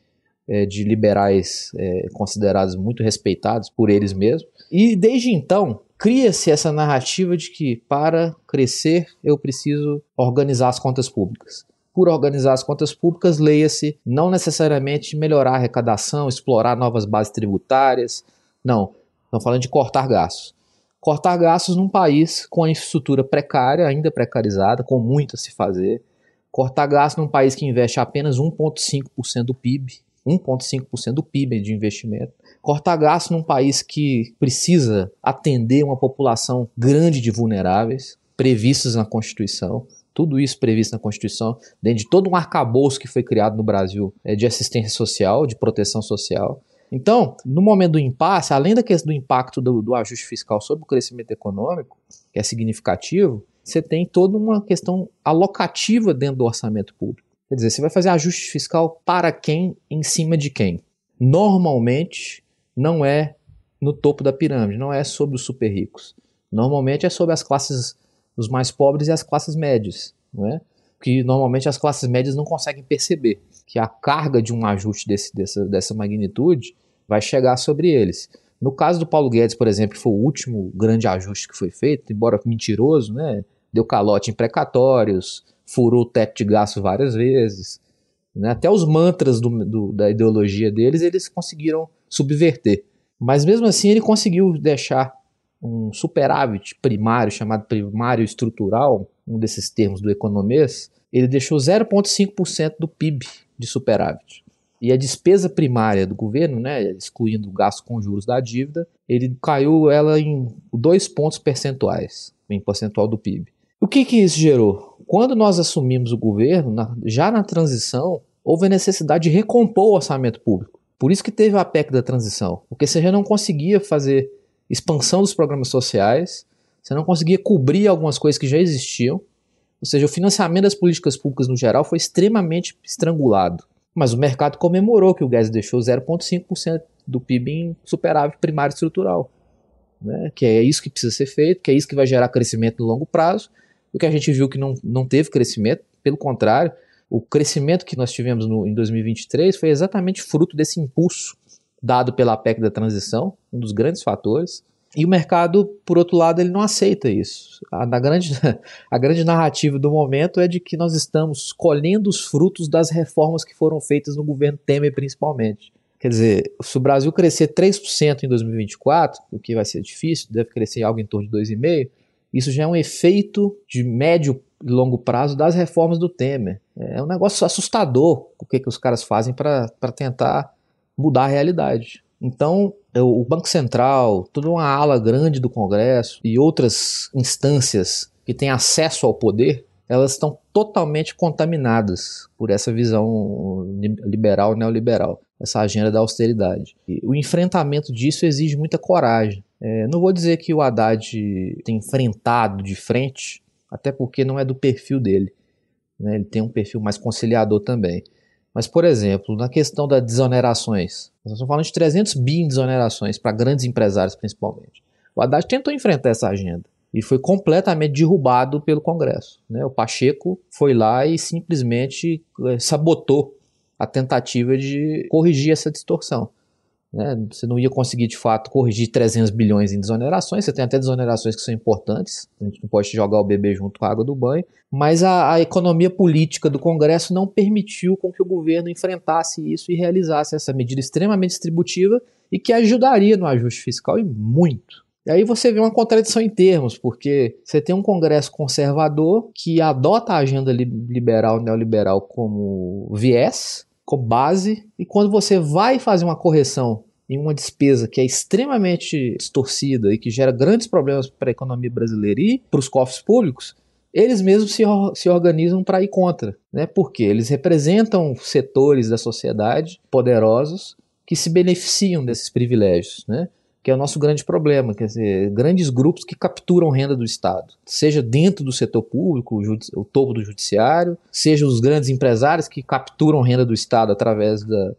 é, de liberais é, considerados muito respeitados por eles mesmos. E desde então, cria-se essa narrativa de que para crescer eu preciso organizar as contas públicas. Por organizar as contas públicas, leia-se não necessariamente melhorar a arrecadação, explorar novas bases tributárias. Não, estamos falando de cortar gastos. Cortar gastos num país com a infraestrutura precária, ainda precarizada, com muito a se fazer. Cortar gastos num país que investe apenas 1,5% do PIB, 1,5% do PIB de investimento Cortar gasto num país que precisa atender uma população grande de vulneráveis, previstos na Constituição, tudo isso previsto na Constituição, dentro de todo um arcabouço que foi criado no Brasil é, de assistência social, de proteção social. Então, no momento do impasse, além da questão do impacto do, do ajuste fiscal sobre o crescimento econômico, que é significativo, você tem toda uma questão alocativa dentro do orçamento público. Quer dizer, você vai fazer ajuste fiscal para quem, em cima de quem. Normalmente, não é no topo da pirâmide, não é sobre os super ricos. Normalmente é sobre as classes, os mais pobres e as classes médias, não é? que normalmente as classes médias não conseguem perceber que a carga de um ajuste desse, dessa, dessa magnitude vai chegar sobre eles. No caso do Paulo Guedes, por exemplo, que foi o último grande ajuste que foi feito, embora mentiroso, né? deu calote em precatórios, furou o teto de gasto várias vezes. Né? Até os mantras do, do, da ideologia deles, eles conseguiram subverter. Mas mesmo assim ele conseguiu deixar um superávit primário, chamado primário estrutural, um desses termos do economês, ele deixou 0,5% do PIB de superávit. E a despesa primária do governo, né, excluindo o gasto com juros da dívida, ele caiu ela em dois pontos percentuais, em percentual do PIB. O que, que isso gerou? Quando nós assumimos o governo, na, já na transição, houve a necessidade de recompor o orçamento público. Por isso que teve a PEC da transição, porque você já não conseguia fazer expansão dos programas sociais, você não conseguia cobrir algumas coisas que já existiam, ou seja, o financiamento das políticas públicas no geral foi extremamente estrangulado. Mas o mercado comemorou que o gás deixou 0,5% do PIB em superávit primário estrutural, né? que é isso que precisa ser feito, que é isso que vai gerar crescimento no longo prazo, o que a gente viu que não, não teve crescimento, pelo contrário, o crescimento que nós tivemos no, em 2023 foi exatamente fruto desse impulso dado pela PEC da transição, um dos grandes fatores. E o mercado, por outro lado, ele não aceita isso. A, grande, a grande narrativa do momento é de que nós estamos colhendo os frutos das reformas que foram feitas no governo Temer, principalmente. Quer dizer, se o Brasil crescer 3% em 2024, o que vai ser difícil, deve crescer algo em torno de 2,5%, isso já é um efeito de médio longo prazo das reformas do Temer. É um negócio assustador o que, que os caras fazem para tentar mudar a realidade. Então, o Banco Central, toda uma ala grande do Congresso e outras instâncias que têm acesso ao poder, elas estão totalmente contaminadas por essa visão liberal, neoliberal, essa agenda da austeridade. E o enfrentamento disso exige muita coragem. É, não vou dizer que o Haddad tem enfrentado de frente até porque não é do perfil dele. Né? Ele tem um perfil mais conciliador também. Mas, por exemplo, na questão das desonerações, nós estamos falando de 300 bi em desonerações para grandes empresários principalmente. O Haddad tentou enfrentar essa agenda e foi completamente derrubado pelo Congresso. Né? O Pacheco foi lá e simplesmente eh, sabotou a tentativa de corrigir essa distorção. Né? Você não ia conseguir, de fato, corrigir 300 bilhões em desonerações. Você tem até desonerações que são importantes. A gente não pode jogar o bebê junto com a água do banho. Mas a, a economia política do Congresso não permitiu com que o governo enfrentasse isso e realizasse essa medida extremamente distributiva e que ajudaria no ajuste fiscal e muito. E aí você vê uma contradição em termos, porque você tem um Congresso conservador que adota a agenda liberal neoliberal como viés, como base, e quando você vai fazer uma correção em uma despesa que é extremamente distorcida e que gera grandes problemas para a economia brasileira e para os cofres públicos, eles mesmos se, se organizam para ir contra, né? Porque eles representam setores da sociedade poderosos que se beneficiam desses privilégios, né? que é o nosso grande problema, quer dizer, grandes grupos que capturam renda do Estado, seja dentro do setor público, o, o topo do judiciário, seja os grandes empresários que capturam renda do Estado através da,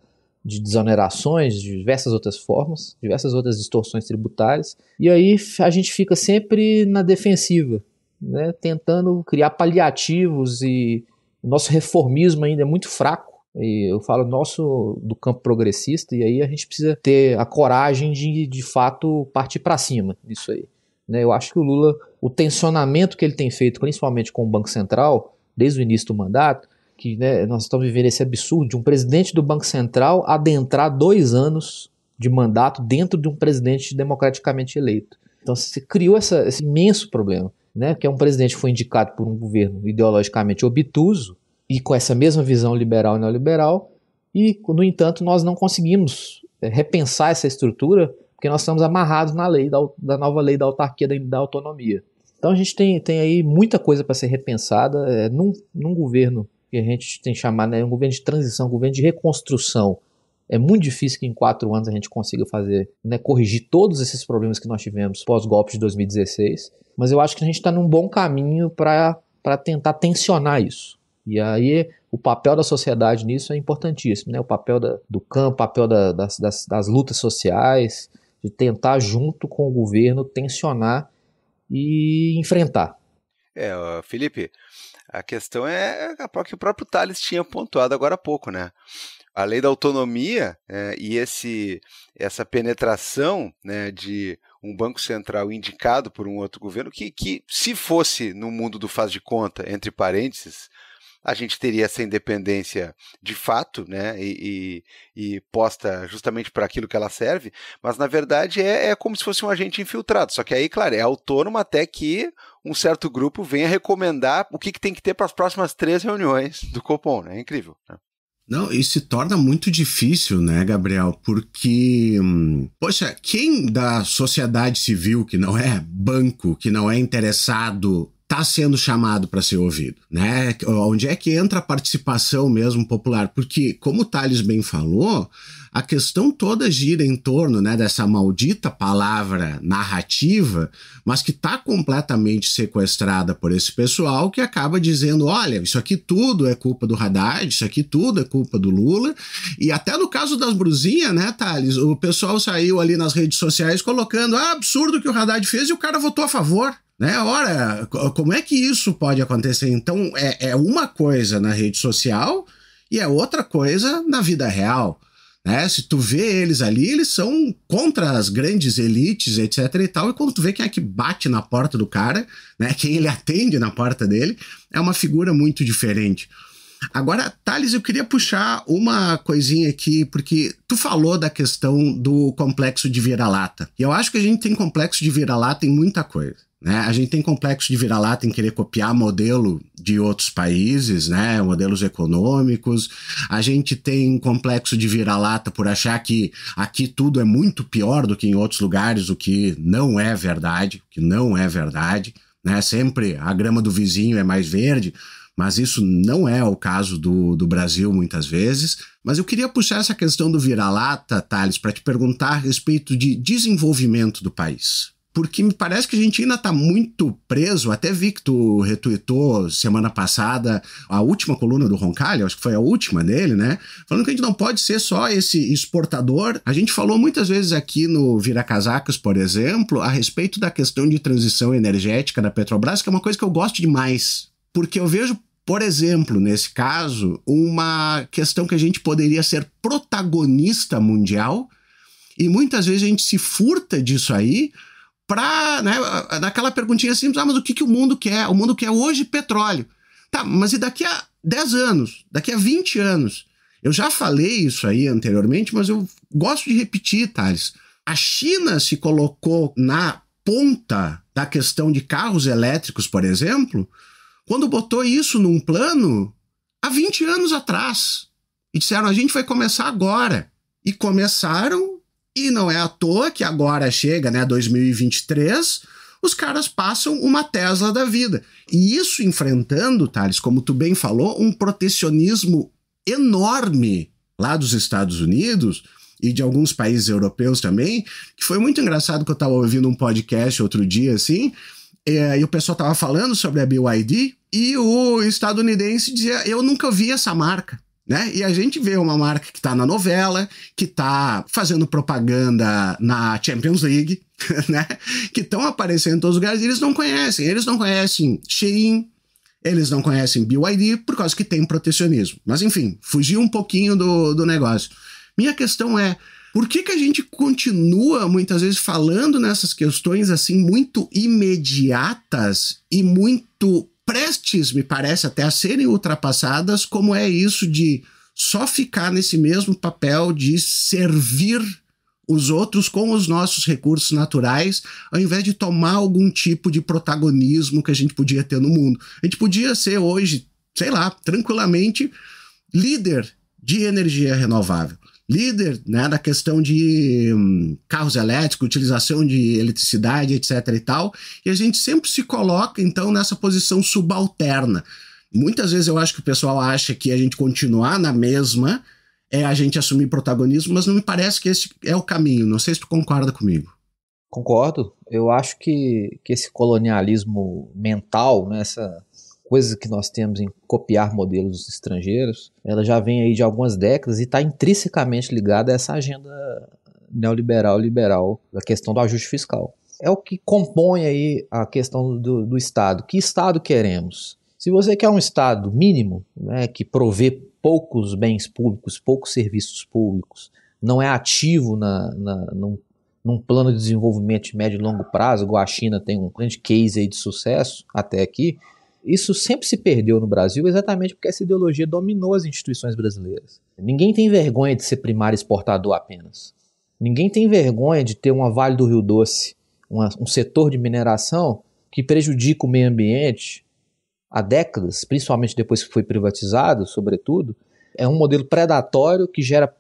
de desonerações, de diversas outras formas, diversas outras distorções tributárias, e aí a gente fica sempre na defensiva, né, tentando criar paliativos e o nosso reformismo ainda é muito fraco e eu falo nosso do campo progressista, e aí a gente precisa ter a coragem de, de fato, partir para cima disso aí. Né? Eu acho que o Lula, o tensionamento que ele tem feito, principalmente com o Banco Central, desde o início do mandato, que né, nós estamos vivendo esse absurdo de um presidente do Banco Central adentrar dois anos de mandato dentro de um presidente democraticamente eleito. Então se criou essa, esse imenso problema, né, que é um presidente que foi indicado por um governo ideologicamente obtuso, e com essa mesma visão liberal e neoliberal, e, no entanto, nós não conseguimos é, repensar essa estrutura porque nós estamos amarrados na lei da, da nova lei da autarquia da, da, autonomia. Então a gente tem, tem aí muita coisa para ser repensada é, num, num, governo que a gente tem chamado né, um governo de transição, um governo de reconstrução. É muito difícil que em quatro anos a gente consiga fazer, né, corrigir todos esses problemas que nós tivemos pós-golpe de 2016. Mas eu acho que a gente está num bom caminho para tentar tensionar isso. E aí o papel da sociedade nisso é importantíssimo, né? O papel da, do campo, o papel da, das, das, das, lutas sociais, de tentar junto com o governo tensionar e enfrentar. É, Felipe, a questão é, é que o próprio Thales tinha pontuado agora há pouco, né? A lei da autonomia é, e esse, essa penetração né, de um banco central indicado por um outro governo que, que se fosse no mundo do faz de conta, entre parênteses, a gente teria essa independência de fato, né? E, e, e posta justamente para aquilo que ela serve, mas na verdade é, é como se fosse um agente infiltrado. Só que aí, claro, é autônomo até que um certo grupo venha recomendar o que, que tem que ter para as próximas três reuniões do Copom, né? É incrível. Né? Não, isso se torna muito difícil, né, Gabriel? Porque, hum, poxa, quem da sociedade civil que não é banco, que não é interessado está sendo chamado para ser ouvido, né? Onde é que entra a participação mesmo popular? Porque, como o Thales bem falou, a questão toda gira em torno né, dessa maldita palavra narrativa, mas que está completamente sequestrada por esse pessoal que acaba dizendo: olha, isso aqui tudo é culpa do Haddad, isso aqui tudo é culpa do Lula. E até no caso das brusinhas, né, Thales? O pessoal saiu ali nas redes sociais colocando: ah, absurdo que o Haddad fez e o cara votou a favor. Né? Ora, como é que isso pode acontecer? Então, é, é uma coisa na rede social e é outra coisa na vida real. Né? Se tu vê eles ali, eles são contra as grandes elites, etc e tal, e quando tu vê quem é que bate na porta do cara, né? quem ele atende na porta dele, é uma figura muito diferente. Agora, Thales, eu queria puxar uma coisinha aqui, porque tu falou da questão do complexo de vira-lata. E eu acho que a gente tem complexo de vira-lata em muita coisa. Né? A gente tem complexo de vira-lata em querer copiar modelo de outros países, né? modelos econômicos. A gente tem complexo de vira-lata por achar que aqui tudo é muito pior do que em outros lugares, o que não é verdade, o que não é verdade. Né? Sempre a grama do vizinho é mais verde, mas isso não é o caso do, do Brasil muitas vezes. Mas eu queria puxar essa questão do vira-lata, Thales, para te perguntar a respeito de desenvolvimento do país porque me parece que a gente ainda está muito preso. Até vi que tu retuitou semana passada a última coluna do Roncalho, acho que foi a última dele, né? Falando que a gente não pode ser só esse exportador. A gente falou muitas vezes aqui no Vira Casacas, por exemplo, a respeito da questão de transição energética da Petrobras, que é uma coisa que eu gosto demais, porque eu vejo por exemplo, nesse caso, uma questão que a gente poderia ser protagonista mundial, e muitas vezes a gente se furta disso aí para né, naquela perguntinha simples, ah, mas o que, que o mundo quer? O mundo quer hoje petróleo. Tá, mas e daqui a 10 anos? Daqui a 20 anos? Eu já falei isso aí anteriormente, mas eu gosto de repetir, Thales. A China se colocou na ponta da questão de carros elétricos, por exemplo, quando botou isso num plano há 20 anos atrás. E disseram, a gente vai começar agora. E começaram e não é à toa que agora chega, né, 2023, os caras passam uma Tesla da vida. E isso enfrentando, Thales, como tu bem falou, um protecionismo enorme lá dos Estados Unidos e de alguns países europeus também, que foi muito engraçado que eu estava ouvindo um podcast outro dia, assim, é, e o pessoal estava falando sobre a BYD, e o estadunidense dizia, eu nunca vi essa marca. Né? E a gente vê uma marca que está na novela, que está fazendo propaganda na Champions League, né? que estão aparecendo em todos os lugares e eles não conhecem. Eles não conhecem Shein, eles não conhecem BYD por causa que tem protecionismo. Mas enfim, fugiu um pouquinho do, do negócio. Minha questão é, por que, que a gente continua muitas vezes falando nessas questões assim muito imediatas e muito prestes, me parece, até a serem ultrapassadas, como é isso de só ficar nesse mesmo papel de servir os outros com os nossos recursos naturais, ao invés de tomar algum tipo de protagonismo que a gente podia ter no mundo. A gente podia ser hoje, sei lá, tranquilamente líder de energia renovável líder né, da questão de hum, carros elétricos, utilização de eletricidade, etc. e tal. E a gente sempre se coloca, então, nessa posição subalterna. Muitas vezes eu acho que o pessoal acha que a gente continuar na mesma é a gente assumir protagonismo, mas não me parece que esse é o caminho. Não sei se tu concorda comigo. Concordo. Eu acho que, que esse colonialismo mental, né, essa, coisa que nós temos em copiar modelos estrangeiros, ela já vem aí de algumas décadas e está intrinsecamente ligada a essa agenda neoliberal, liberal, da questão do ajuste fiscal. É o que compõe aí a questão do, do Estado. Que Estado queremos? Se você quer um Estado mínimo, né, que provê poucos bens públicos, poucos serviços públicos, não é ativo na, na, num, num, plano de desenvolvimento de médio e longo prazo, igual a China tem um grande case aí de sucesso até aqui, isso sempre se perdeu no Brasil exatamente porque essa ideologia dominou as instituições brasileiras. Ninguém tem vergonha de ser primário exportador apenas. Ninguém tem vergonha de ter uma Vale do Rio Doce, uma, um setor de mineração que prejudica o meio ambiente há décadas, principalmente depois que foi privatizado, sobretudo. É um modelo predatório que gera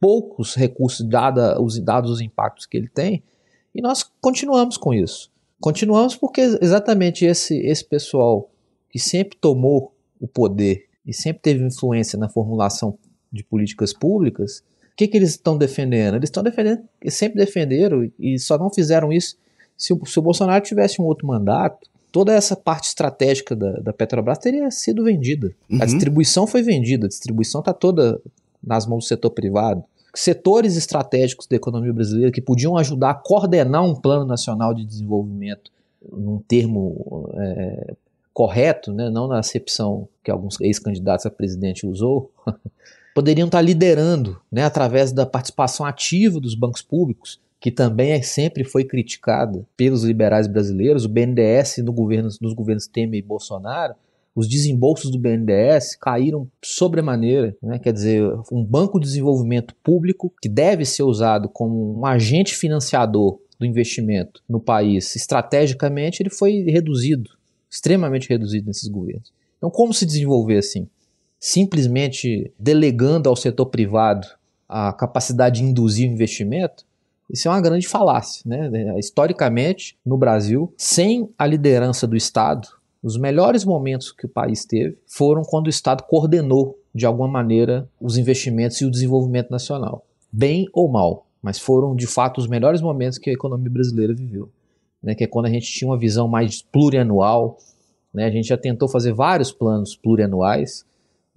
poucos recursos, dada os, dados os impactos que ele tem, e nós continuamos com isso. Continuamos porque exatamente esse, esse pessoal que sempre tomou o poder e sempre teve influência na formulação de políticas públicas, o que, que eles estão defendendo? Eles estão defendendo, sempre defenderam e só não fizeram isso se o, se o Bolsonaro tivesse um outro mandato, toda essa parte estratégica da, da Petrobras teria sido vendida. Uhum. A distribuição foi vendida, a distribuição está toda nas mãos do setor privado. Setores estratégicos da economia brasileira que podiam ajudar a coordenar um plano nacional de desenvolvimento, num termo é, correto, né, não na acepção que alguns ex-candidatos a presidente usou, poderiam estar liderando, né, através da participação ativa dos bancos públicos, que também é, sempre foi criticada pelos liberais brasileiros, o BNDES no governo, nos governos Temer e Bolsonaro, os desembolsos do BNDES caíram sobremaneira, né? quer dizer, um banco de desenvolvimento público que deve ser usado como um agente financiador do investimento no país, estrategicamente ele foi reduzido extremamente reduzido nesses governos. Então, como se desenvolver assim? Simplesmente delegando ao setor privado a capacidade de induzir investimento? Isso é uma grande falácia. Né? Historicamente, no Brasil, sem a liderança do Estado, os melhores momentos que o país teve foram quando o Estado coordenou, de alguma maneira, os investimentos e o desenvolvimento nacional. Bem ou mal, mas foram de fato os melhores momentos que a economia brasileira viveu né, que é quando a gente tinha uma visão mais plurianual. Né, a gente já tentou fazer vários planos plurianuais.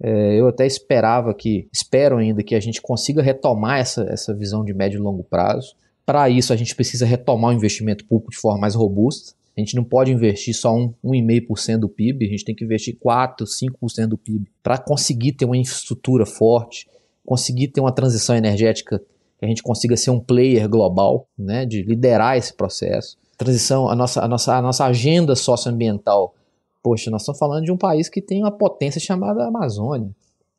É, eu até esperava que, espero ainda que a gente consiga retomar essa, essa visão de médio e longo prazo. Para isso, a gente precisa retomar o investimento público de forma mais robusta. A gente não pode investir só 1,5% do PIB, a gente tem que investir 4%, 5% do PIB para conseguir ter uma infraestrutura forte, conseguir ter uma transição energética que a gente consiga ser um player global, né, de liderar esse processo transição, a nossa, a nossa, a nossa agenda socioambiental. Poxa, nós estamos falando de um país que tem uma potência chamada Amazônia.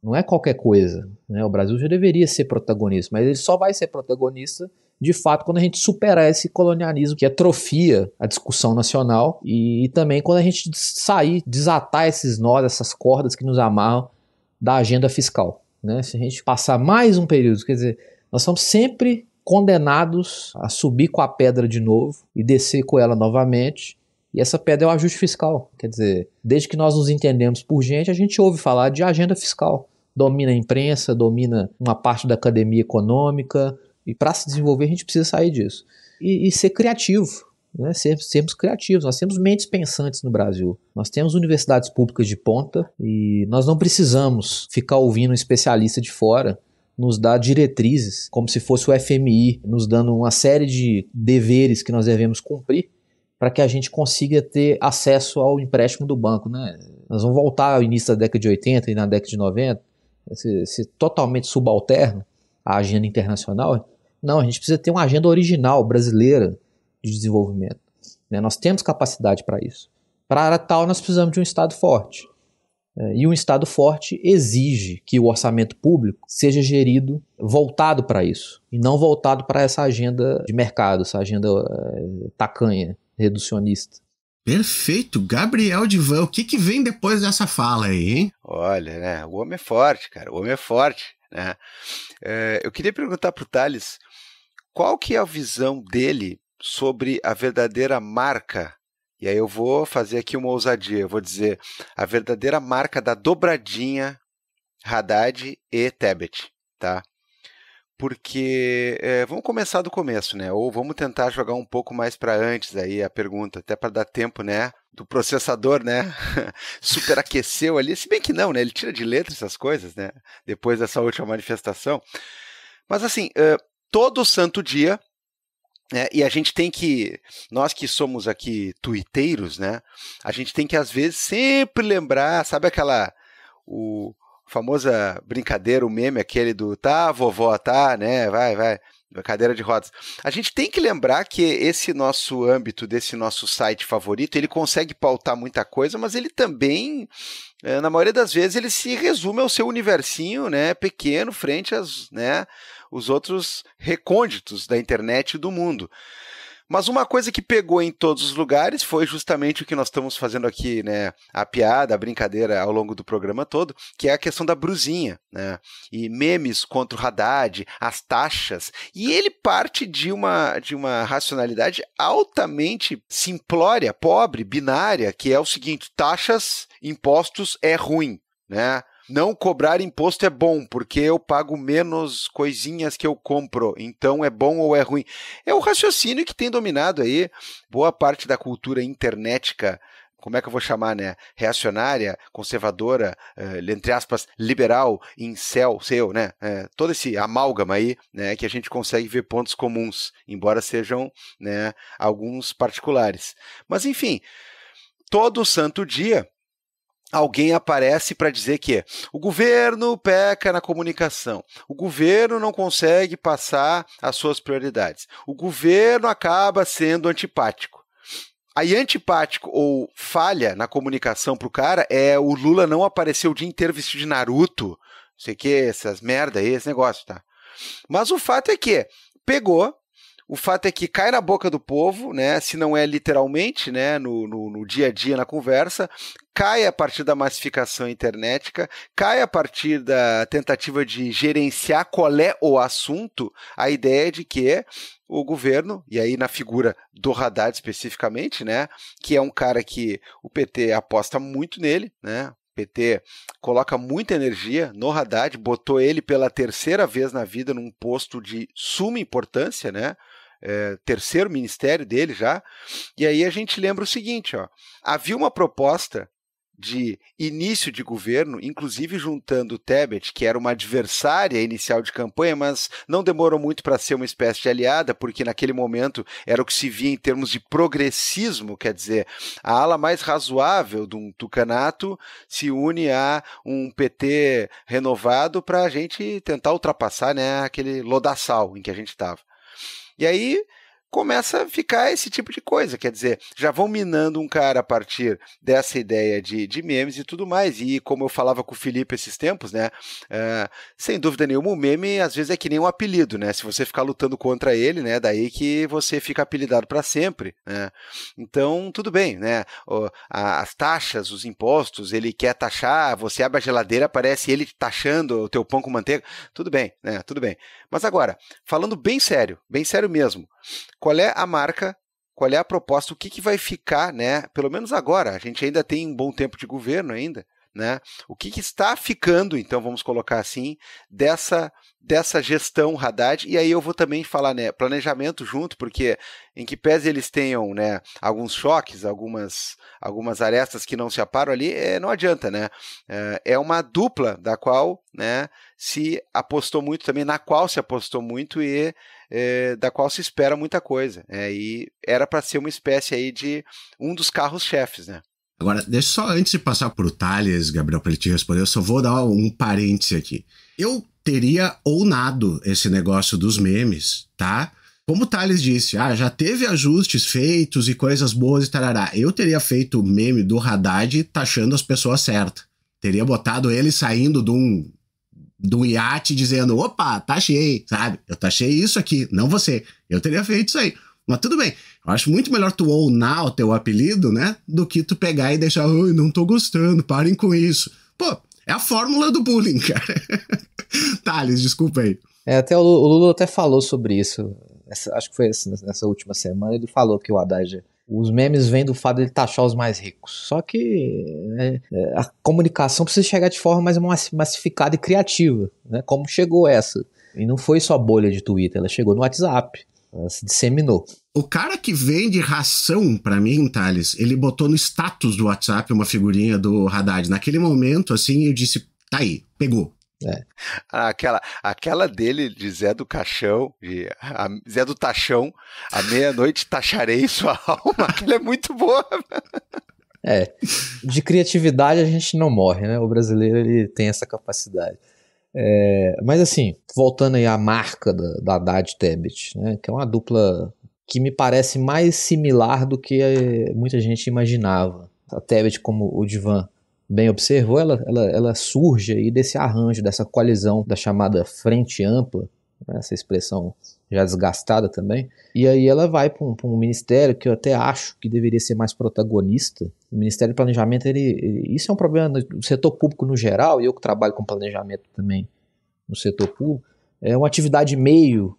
Não é qualquer coisa. Né? O Brasil já deveria ser protagonista, mas ele só vai ser protagonista de fato quando a gente superar esse colonialismo que atrofia a discussão nacional e, e também quando a gente sair, desatar esses nós, essas cordas que nos amarram da agenda fiscal. Né? Se a gente passar mais um período, quer dizer, nós estamos sempre condenados a subir com a pedra de novo e descer com ela novamente. E essa pedra é o ajuste fiscal. Quer dizer, desde que nós nos entendemos por gente, a gente ouve falar de agenda fiscal. Domina a imprensa, domina uma parte da academia econômica. E para se desenvolver, a gente precisa sair disso. E, e ser criativo. Né? Ser, sermos criativos. Nós temos mentes pensantes no Brasil. Nós temos universidades públicas de ponta e nós não precisamos ficar ouvindo um especialista de fora nos dá diretrizes, como se fosse o FMI, nos dando uma série de deveres que nós devemos cumprir para que a gente consiga ter acesso ao empréstimo do banco. Né? Nós vamos voltar ao início da década de 80 e na década de 90, esse, esse totalmente subalterno à agenda internacional. Não, a gente precisa ter uma agenda original brasileira de desenvolvimento. Né? Nós temos capacidade para isso. Para tal, nós precisamos de um Estado forte. É, e um Estado forte exige que o orçamento público seja gerido voltado para isso, e não voltado para essa agenda de mercado, essa agenda é, tacanha, reducionista. Perfeito. Gabriel Divan, o que, que vem depois dessa fala aí, hein? Olha, né? O homem é forte, cara. O homem é forte. Né? É, eu queria perguntar para o Thales qual que é a visão dele sobre a verdadeira marca e aí eu vou fazer aqui uma ousadia. Eu vou dizer a verdadeira marca da dobradinha Haddad e Tebet, tá? Porque é, vamos começar do começo, né? Ou vamos tentar jogar um pouco mais para antes aí a pergunta, até para dar tempo, né? Do processador, né? Superaqueceu ali, se bem que não, né? Ele tira de letra essas coisas, né? Depois dessa última manifestação. Mas assim, uh, todo santo dia é, e a gente tem que, nós que somos aqui tuiteiros, né? A gente tem que, às vezes, sempre lembrar, sabe aquela. O famosa brincadeira, o meme aquele do tá, vovó, tá, né? Vai, vai, cadeira de rodas. A gente tem que lembrar que esse nosso âmbito, desse nosso site favorito, ele consegue pautar muita coisa, mas ele também, eh, na maioria das vezes, ele se resume ao seu universinho, né? Pequeno, frente às, né? os outros recônditos da internet e do mundo. Mas uma coisa que pegou em todos os lugares foi justamente o que nós estamos fazendo aqui, né? A piada, a brincadeira ao longo do programa todo, que é a questão da brusinha, né? E memes contra o Haddad, as taxas. E ele parte de uma, de uma racionalidade altamente simplória, pobre, binária, que é o seguinte: taxas, impostos é ruim, né? não cobrar imposto é bom, porque eu pago menos coisinhas que eu compro, então é bom ou é ruim. É o raciocínio que tem dominado aí boa parte da cultura internetica como é que eu vou chamar, né? Reacionária, conservadora, eh, entre aspas, liberal, incel, seu, né? É, todo esse amálgama aí, né? Que a gente consegue ver pontos comuns, embora sejam, né? Alguns particulares. Mas, enfim, todo santo dia alguém aparece para dizer que o governo peca na comunicação, o governo não consegue passar as suas prioridades, o governo acaba sendo antipático. Aí antipático ou falha na comunicação para o cara é o Lula não aparecer o dia inteiro vestido de Naruto, não sei o que, essas merda aí, esse negócio, tá? Mas o fato é que pegou, o fato é que cai na boca do povo, né? Se não é literalmente, né? No, no, no dia a dia, na conversa, cai a partir da massificação internetica, cai a partir da tentativa de gerenciar qual é o assunto, a ideia de que o governo, e aí na figura do Haddad especificamente, né? Que é um cara que o PT aposta muito nele, né? PT coloca muita energia no Haddad, botou ele pela terceira vez na vida num posto de suma importância, né? é, terceiro ministério dele já. E aí a gente lembra o seguinte: ó, havia uma proposta de início de governo, inclusive juntando o Tebet, que era uma adversária inicial de campanha, mas não demorou muito para ser uma espécie de aliada, porque naquele momento era o que se via em termos de progressismo, quer dizer, a ala mais razoável de um tucanato se une a um PT renovado para a gente tentar ultrapassar né, aquele lodaçal em que a gente estava. E aí começa a ficar esse tipo de coisa. Quer dizer, já vão minando um cara a partir dessa ideia de, de memes e tudo mais. E como eu falava com o Felipe esses tempos, né? Eh, sem dúvida nenhuma, o meme às vezes é que nem um apelido, né? Se você ficar lutando contra ele, né? Daí que você fica apelidado para sempre, né? Então, tudo bem, né? As taxas, os impostos, ele quer taxar, você abre a geladeira, aparece ele taxando o teu pão com manteiga. Tudo bem, né? Tudo bem. Mas agora, falando bem sério, bem sério mesmo qual é a marca, qual é a proposta, o que, que vai ficar, né? Pelo menos agora, a gente ainda tem um bom tempo de governo ainda, né? O que, que está ficando, então vamos colocar assim, dessa dessa gestão Haddad, e aí eu vou também falar, né, planejamento junto, porque em que pese eles tenham, né, alguns choques, algumas, algumas arestas que não se aparam ali, é, não adianta, né, é, é uma dupla da qual, né, se apostou muito também, na qual se apostou muito e é, da qual se espera muita coisa. É, e era para ser uma espécie aí de um dos carros-chefes, né? Agora, deixa só antes de passar para o Thales, Gabriel, para ele te responder, eu só vou dar um parêntese aqui. Eu teria ou nado esse negócio dos memes, tá? Como o Thales disse, ah, já teve ajustes feitos e coisas boas e tarará. Eu teria feito o meme do Haddad taxando as pessoas certas. Teria botado ele saindo de um do iate dizendo: opa, tá cheio sabe? Eu taxei isso aqui, não você. Eu teria feito isso aí. Mas tudo bem, eu acho muito melhor tu ounar o teu apelido, né? Do que tu pegar e deixar, oi, não tô gostando, parem com isso. Pô, é a fórmula do bullying, cara. Thales, desculpa aí. É, até o, Lula até falou sobre isso. Essa, acho que foi nessa última semana, ele falou que o Haddad os memes vêm do fato de ele taxar os mais ricos. Só que né, é, a comunicação precisa chegar de forma mais massificada e criativa, né? Como chegou essa? E não foi só bolha de Twitter, ela chegou no WhatsApp, ela se disseminou. O cara que vende ração para mim, Thales, ele botou no status do WhatsApp uma figurinha do Haddad. Naquele momento, assim, eu disse, tá aí, pegou, é. Aquela, aquela dele de Zé do Caixão, de, a, Zé do Tachão, à meia-noite tacharei sua alma, aquela é muito boa. É, de criatividade a gente não morre, né? O brasileiro ele tem essa capacidade. É, mas assim, voltando aí à marca da, da Haddad Tebet, né? Que é uma dupla que me parece mais similar do que eh, muita gente imaginava. A Tebet como o Divan bem observou, ela, ela, ela surge aí desse arranjo, dessa colisão da chamada frente ampla, né, essa expressão já desgastada também. E aí ela vai para um, um, ministério que eu até acho que deveria ser mais protagonista. O Ministério do Planejamento, ele, ele, isso é um problema do setor público no geral, e eu que trabalho com planejamento também no setor público, é uma atividade meio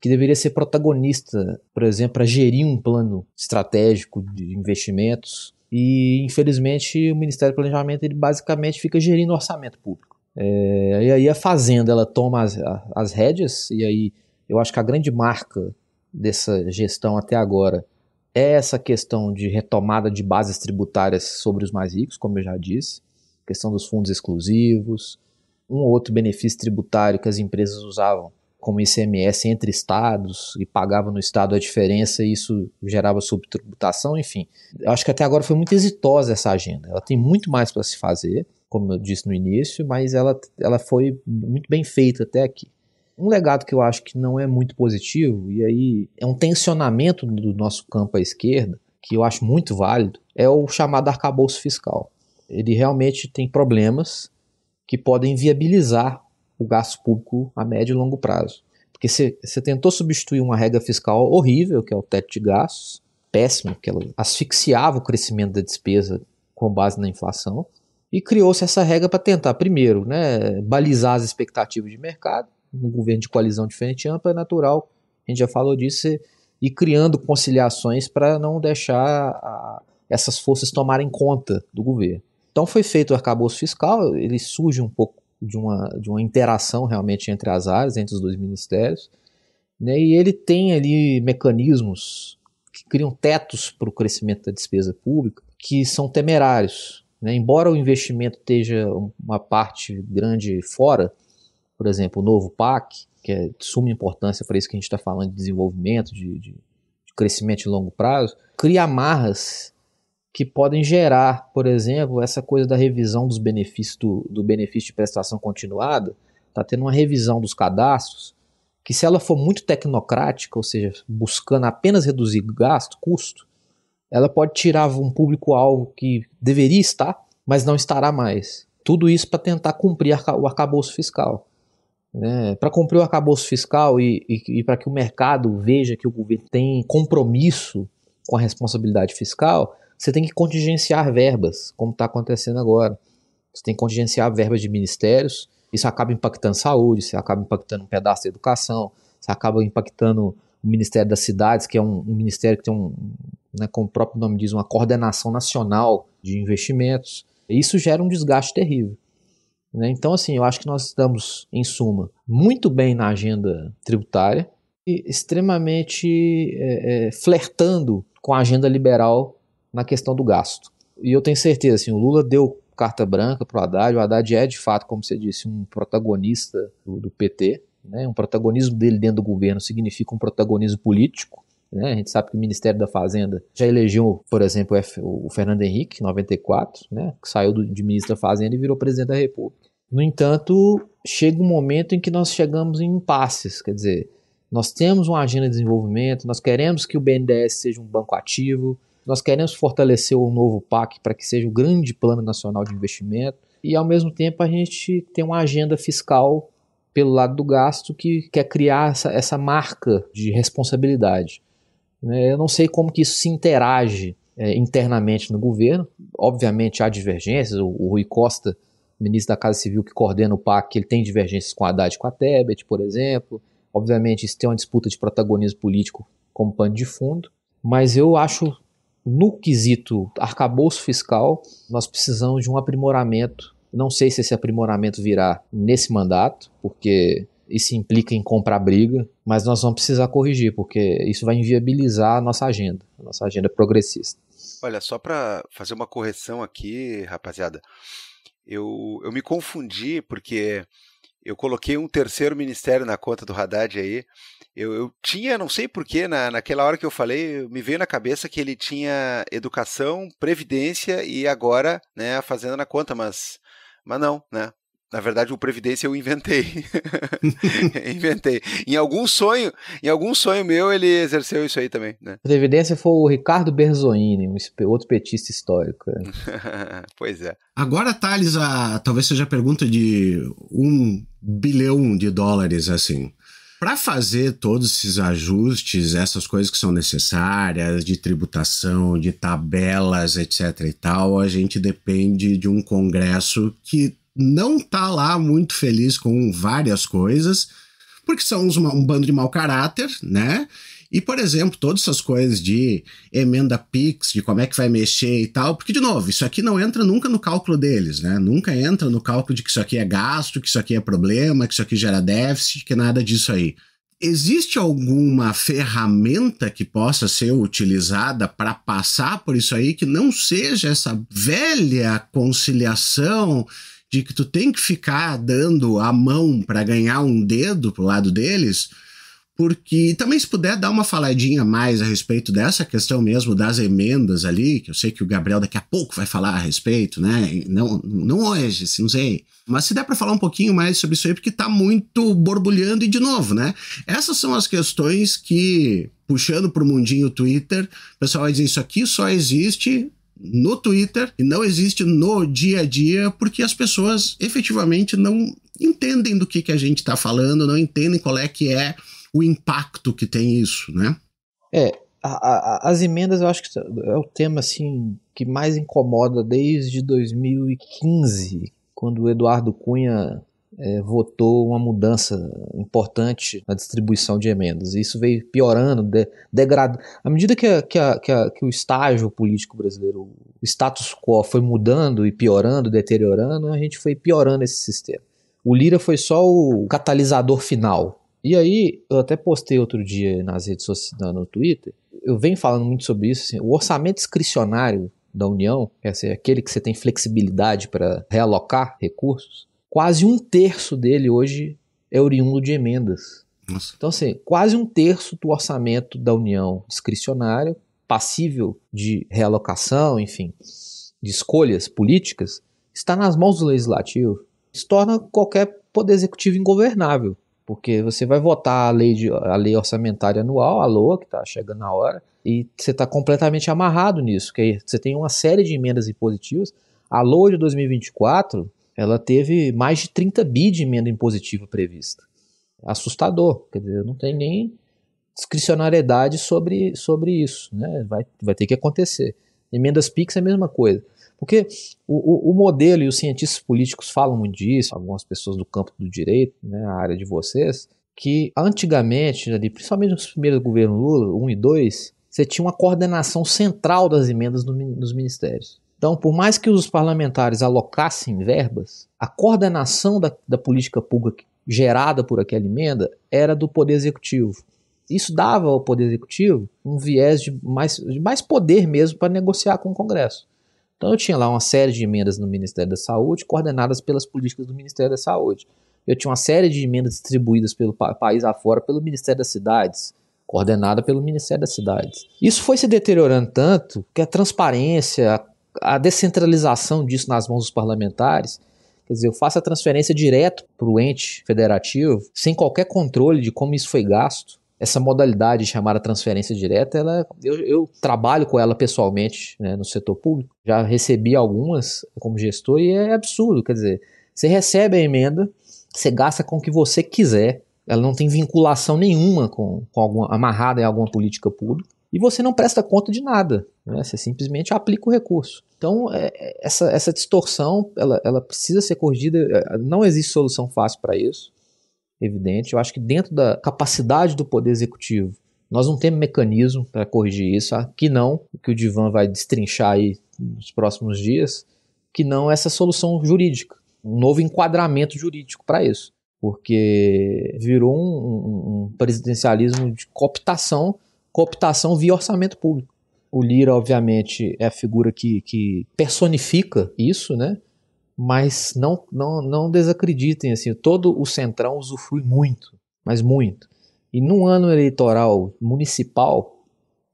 que deveria ser protagonista, por exemplo, para gerir um plano estratégico de investimentos, e, infelizmente, o Ministério do Planejamento ele basicamente fica gerindo orçamento público. É, e aí a Fazenda ela toma as, as rédeas, e aí eu acho que a grande marca dessa gestão até agora é essa questão de retomada de bases tributárias sobre os mais ricos, como eu já disse, questão dos fundos exclusivos, um ou outro benefício tributário que as empresas usavam como ICMS entre estados e pagava no estado a diferença e isso gerava subtributação, enfim. Eu acho que até agora foi muito exitosa essa agenda. Ela tem muito mais para se fazer, como eu disse no início, mas ela, ela foi muito bem feita até aqui. Um legado que eu acho que não é muito positivo, e aí é um tensionamento do nosso campo à esquerda, que eu acho muito válido, é o chamado arcabouço fiscal. Ele realmente tem problemas que podem viabilizar o gasto público a médio e longo prazo. Porque você tentou substituir uma regra fiscal horrível, que é o teto de gastos, péssimo, que ela asfixiava o crescimento da despesa com base na inflação, e criou-se essa regra para tentar, primeiro, né, balizar as expectativas de mercado, Um governo de coalizão diferente ampla, é natural, a gente já falou disso, e criando conciliações para não deixar a, essas forças tomarem conta do governo. Então foi feito o arcabouço fiscal, ele surge um pouco de uma, de uma interação realmente entre as áreas, entre os dois ministérios, né, e ele tem ali mecanismos que criam tetos para o crescimento da despesa pública que são temerários. Né, embora o investimento esteja uma parte grande fora, por exemplo, o novo PAC, que é de suma importância para isso que a gente está falando de desenvolvimento, de, de, de crescimento de longo prazo, cria amarras que podem gerar, por exemplo, essa coisa da revisão dos benefícios do, do benefício de prestação continuada, está tendo uma revisão dos cadastros, que se ela for muito tecnocrática, ou seja, buscando apenas reduzir gasto, custo, ela pode tirar um público-alvo que deveria estar, mas não estará mais. Tudo isso para tentar cumprir o arcabouço fiscal. Né? Para cumprir o arcabouço fiscal e, e, e para que o mercado veja que o governo tem compromisso com a responsabilidade fiscal, você tem que contingenciar verbas, como está acontecendo agora. Você tem que contingenciar verbas de ministérios. Isso acaba impactando saúde, isso acaba impactando um pedaço da educação, isso acaba impactando o Ministério das Cidades, que é um, um ministério que tem um, né, como o próprio nome diz, uma coordenação nacional de investimentos. Isso gera um desgaste terrível. Né? Então, assim, eu acho que nós estamos, em suma, muito bem na agenda tributária e extremamente é, é, flertando com a agenda liberal na questão do gasto. E eu tenho certeza, assim, o Lula deu carta branca para o Haddad, o Haddad é, de fato, como você disse, um protagonista do, do PT, né? um protagonismo dele dentro do governo significa um protagonismo político, né? A gente sabe que o Ministério da Fazenda já elegeu, por exemplo, o Fernando Henrique, 94, né? que saiu do, de ministro da Fazenda e virou presidente da República. No entanto, chega um momento em que nós chegamos em impasses, quer dizer, nós temos uma agenda de desenvolvimento, nós queremos que o BNDES seja um banco ativo, nós queremos fortalecer o novo PAC para que seja o grande plano nacional de investimento e, ao mesmo tempo, a gente tem uma agenda fiscal pelo lado do gasto que quer criar essa, essa marca de responsabilidade. Né? Eu não sei como que isso se interage é, internamente no governo. Obviamente há divergências. O, o, Rui Costa, ministro da Casa Civil que coordena o PAC, ele tem divergências com a Haddad e com a Tebet, por exemplo. Obviamente isso tem uma disputa de protagonismo político como pano de fundo. Mas eu acho no quesito arcabouço fiscal, nós precisamos de um aprimoramento. Não sei se esse aprimoramento virá nesse mandato, porque isso implica em comprar briga, mas nós vamos precisar corrigir, porque isso vai inviabilizar a nossa agenda, a nossa agenda progressista. Olha, só para fazer uma correção aqui, rapaziada, eu, eu me confundi porque eu coloquei um terceiro ministério na conta do Haddad aí, eu, eu tinha, não sei porquê, na, naquela hora que eu falei, me veio na cabeça que ele tinha educação, previdência e agora né, a Fazenda na conta, mas, mas não, né? Na verdade, o Previdência eu inventei. inventei. Em algum sonho, em algum sonho meu, ele exerceu isso aí também. Né? Previdência foi o Ricardo Berzoini, um outro petista histórico. É. pois é. Agora, Thales, a, talvez seja a pergunta de um bilhão de dólares, assim. Para fazer todos esses ajustes, essas coisas que são necessárias, de tributação, de tabelas, etc e tal, a gente depende de um congresso que não tá lá muito feliz com várias coisas, porque são um bando de mau caráter, né? E, por exemplo, todas essas coisas de emenda PIX, de como é que vai mexer e tal, porque, de novo, isso aqui não entra nunca no cálculo deles, né? Nunca entra no cálculo de que isso aqui é gasto, que isso aqui é problema, que isso aqui gera déficit, que nada disso aí. Existe alguma ferramenta que possa ser utilizada para passar por isso aí que não seja essa velha conciliação de que tu tem que ficar dando a mão para ganhar um dedo pro lado deles? porque também se puder dar uma faladinha mais a respeito dessa questão mesmo das emendas ali, que eu sei que o Gabriel daqui a pouco vai falar a respeito, né? Não, não hoje, assim, não sei. Mas se der para falar um pouquinho mais sobre isso aí, porque tá muito borbulhando e de novo, né? Essas são as questões que, puxando pro mundinho Twitter, o pessoal vai dizer isso aqui só existe no Twitter e não existe no dia a dia, porque as pessoas efetivamente não entendem do que, que a gente está falando, não entendem qual é que é o impacto que tem isso, né? É, a, a, as emendas eu acho que é o tema assim que mais incomoda desde 2015, quando o Eduardo Cunha é, votou uma mudança importante na distribuição de emendas. E isso veio piorando, de, degradando. À medida que, a, que, a, que, a, que, o estágio político brasileiro, o status quo foi mudando e piorando, deteriorando, a gente foi piorando esse sistema. O Lira foi só o catalisador final e aí, eu até postei outro dia nas redes sociais, no Twitter, eu venho falando muito sobre isso, assim, o orçamento discricionário da União, quer dizer, é aquele que você tem flexibilidade para realocar recursos, quase um terço dele hoje é oriundo de emendas. Nossa. Então, assim, quase um terço do orçamento da União discricionário, passível de realocação, enfim, de escolhas políticas, está nas mãos do legislativo. Isso torna qualquer poder executivo ingovernável. Porque você vai votar a lei, de, a lei orçamentária anual, a LOA, que está chegando na hora, e você está completamente amarrado nisso, que você tem uma série de emendas impositivas. A LOA de 2024, ela teve mais de 30 bi de emenda impositiva prevista. É assustador, quer dizer, não tem nem discricionariedade sobre, sobre isso, né? vai, vai ter que acontecer. Emendas PIX é a mesma coisa. Porque o, o, o, modelo e os cientistas políticos falam muito disso, algumas pessoas do campo do direito, né, a área de vocês, que antigamente, ali, principalmente nos primeiros governos Lula, 1 e 2, você tinha uma coordenação central das emendas dos ministérios. Então, por mais que os parlamentares alocassem verbas, a coordenação da, da política pública gerada por aquela emenda era do Poder Executivo. Isso dava ao Poder Executivo um viés de mais, de mais poder mesmo para negociar com o Congresso. Então eu tinha lá uma série de emendas no Ministério da Saúde, coordenadas pelas políticas do Ministério da Saúde. Eu tinha uma série de emendas distribuídas pelo pa país afora pelo Ministério das Cidades, coordenada pelo Ministério das Cidades. Isso foi se deteriorando tanto que a transparência, a descentralização disso nas mãos dos parlamentares, quer dizer, eu faço a transferência direto para o ente federativo, sem qualquer controle de como isso foi gasto essa modalidade chamada transferência direta, ela, eu, eu trabalho com ela pessoalmente né, no setor público, já recebi algumas como gestor e é absurdo, quer dizer, você recebe a emenda, você gasta com o que você quiser, ela não tem vinculação nenhuma com, com alguma, amarrada em alguma política pública, e você não presta conta de nada, né? você simplesmente aplica o recurso. Então, é, é essa, essa distorção, ela, ela precisa ser corrigida, é, não existe solução fácil para isso, evidente. Eu acho que dentro da capacidade do Poder Executivo, nós não temos mecanismo para corrigir isso. Ah, que não, o que o Divan vai destrinchar aí nos próximos dias, que não essa solução jurídica, um novo enquadramento jurídico para isso. Porque virou um, um, um presidencialismo de cooptação, cooptação via orçamento público. O Lira, obviamente, é a figura que, que personifica isso, né? mas não, não, não desacreditem, assim, todo o Centrão usufrui muito, mas muito. E num ano eleitoral municipal,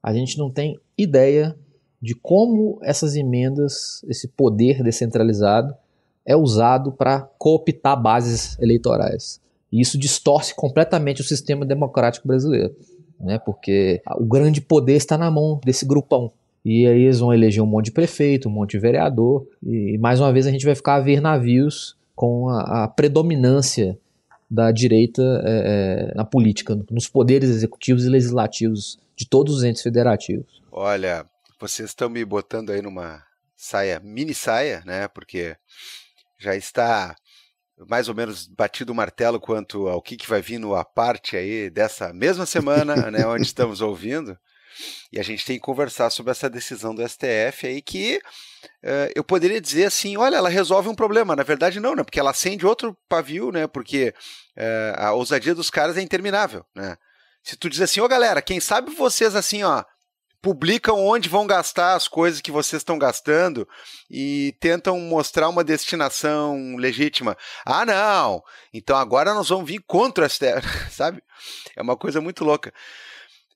a gente não tem ideia de como essas emendas, esse poder descentralizado, é usado para cooptar bases eleitorais. E isso distorce completamente o sistema democrático brasileiro, né? porque o grande poder está na mão desse grupão e aí eles vão eleger um monte de prefeito, um monte de vereador. E mais uma vez a gente vai ficar a ver navios com a, a predominância da direita é, é, na política, nos poderes executivos e legislativos de todos os entes federativos. Olha, vocês estão me botando aí numa saia, mini saia, né? Porque já está mais ou menos batido o martelo quanto ao que, que vai vir no a parte aí dessa mesma semana, né? Onde estamos ouvindo. E a gente tem que conversar sobre essa decisão do STF aí que uh, eu poderia dizer assim, olha, ela resolve um problema. Na verdade, não, né? Porque ela acende outro pavio, né? Porque uh, a ousadia dos caras é interminável, né? Se tu diz assim, ô oh, galera, quem sabe vocês assim, ó, publicam onde vão gastar as coisas que vocês estão gastando e tentam mostrar uma destinação legítima. Ah, não! Então agora nós vamos vir contra o STF, sabe? É uma coisa muito louca.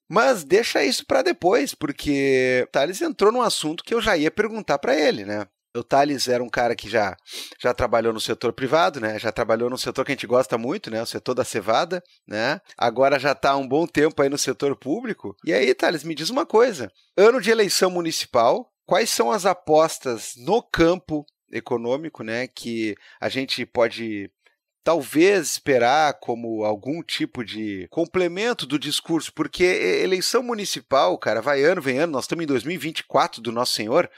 Mas deixa isso para depois, porque o Thales entrou num assunto que eu já ia perguntar para ele, né? O Thales era um cara que já, já trabalhou no setor privado, né? Já trabalhou no setor que a gente gosta muito, né? O setor da cevada, né? Agora já está há um bom tempo aí no setor público. E aí, Thales, me diz uma coisa. Ano de eleição municipal, quais são as apostas no campo econômico, né, que a gente pode talvez esperar como algum tipo de complemento do discurso, porque eleição municipal, cara, vai ano, vem ano, nós estamos em 2024 do Nosso Senhor.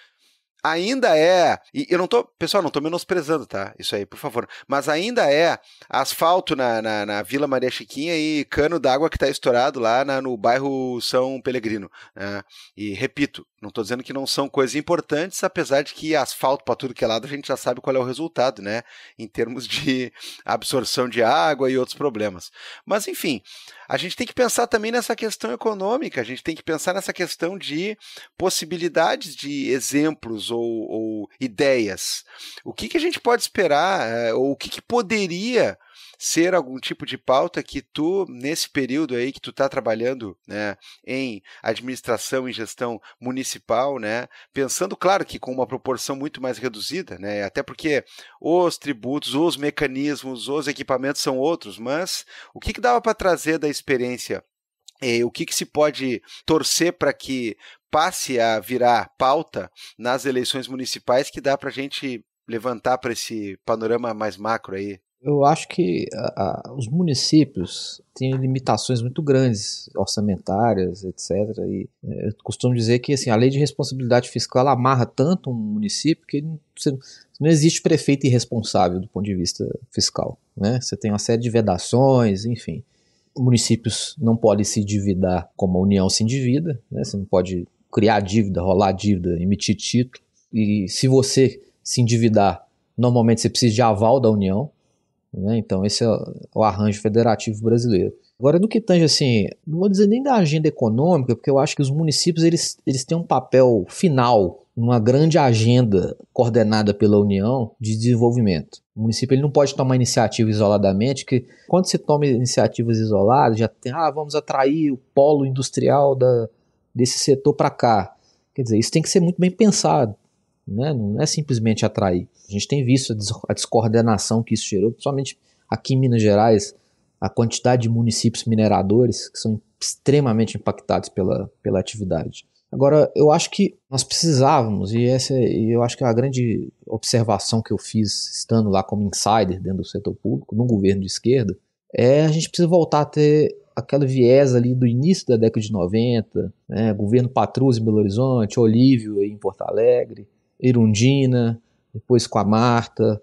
Ainda é, e eu não tô, pessoal, não tô menosprezando, tá? Isso aí, por favor. Mas ainda é asfalto na, na, na Vila Maria Chiquinha e cano d'água que tá estourado lá na, no bairro São Pelegrino. Né? E repito, não estou dizendo que não são coisas importantes, apesar de que asfalto para tudo que é lado a gente já sabe qual é o resultado, né? Em termos de absorção de água e outros problemas. Mas, enfim, a gente tem que pensar também nessa questão econômica, a gente tem que pensar nessa questão de possibilidades de exemplos ou, ou ideias. O que, que a gente pode esperar, eh, ou o que, que poderia ser algum tipo de pauta que tu, nesse período aí que tu está trabalhando né, em administração e gestão municipal, né, pensando, claro, que com uma proporção muito mais reduzida, né, até porque os tributos, os mecanismos, os equipamentos são outros, mas o que, que dava para trazer da experiência? E, o que, que se pode torcer para que passe a virar pauta nas eleições municipais que dá para a gente levantar para esse panorama mais macro aí eu acho que a, a, os municípios têm limitações muito grandes, orçamentárias, etc. E eh, eu costumo dizer que assim, a lei de responsabilidade fiscal amarra tanto um município que você, não existe prefeito irresponsável do ponto de vista fiscal. Né? Você tem uma série de vedações, enfim. Municípios não podem se endividar como a União se endivida, né? você não pode criar dívida, rolar dívida, emitir título. E se você se endividar, normalmente você precisa de aval da União, né? Então, esse é o arranjo federativo brasileiro. Agora, no que tange, assim, não vou dizer nem da agenda econômica, porque eu acho que os municípios eles, eles têm um papel final numa grande agenda coordenada pela União de desenvolvimento. O município ele não pode tomar iniciativa isoladamente, que quando se toma iniciativas isoladas, já tem, ah, vamos atrair o polo industrial da, desse setor para cá. Quer dizer, isso tem que ser muito bem pensado né? não é simplesmente atrair. A gente tem visto a descoordenação que isso gerou, principalmente aqui em Minas Gerais, a quantidade de municípios mineradores que são extremamente impactados pela, pela atividade. Agora, eu acho que nós precisávamos, e essa e eu acho que é a grande observação que eu fiz estando lá como insider dentro do setor público, num governo de esquerda, é a gente precisa voltar a ter aquela viés ali do início da década de 90, né, governo Patrus em Belo Horizonte, Olívio em Porto Alegre, Irundina, depois com a Marta,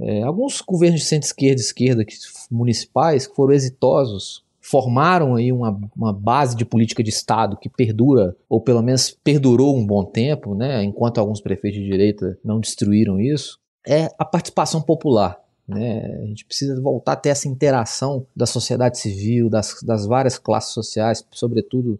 é, alguns governos de centro-esquerda e esquerda que, municipais que foram exitosos formaram aí uma, uma, base de política de Estado que perdura, ou pelo menos perdurou um bom tempo, né, enquanto alguns prefeitos de direita não destruíram isso, é a participação popular. Né? A gente precisa voltar a ter essa interação da sociedade civil, das, das várias classes sociais, sobretudo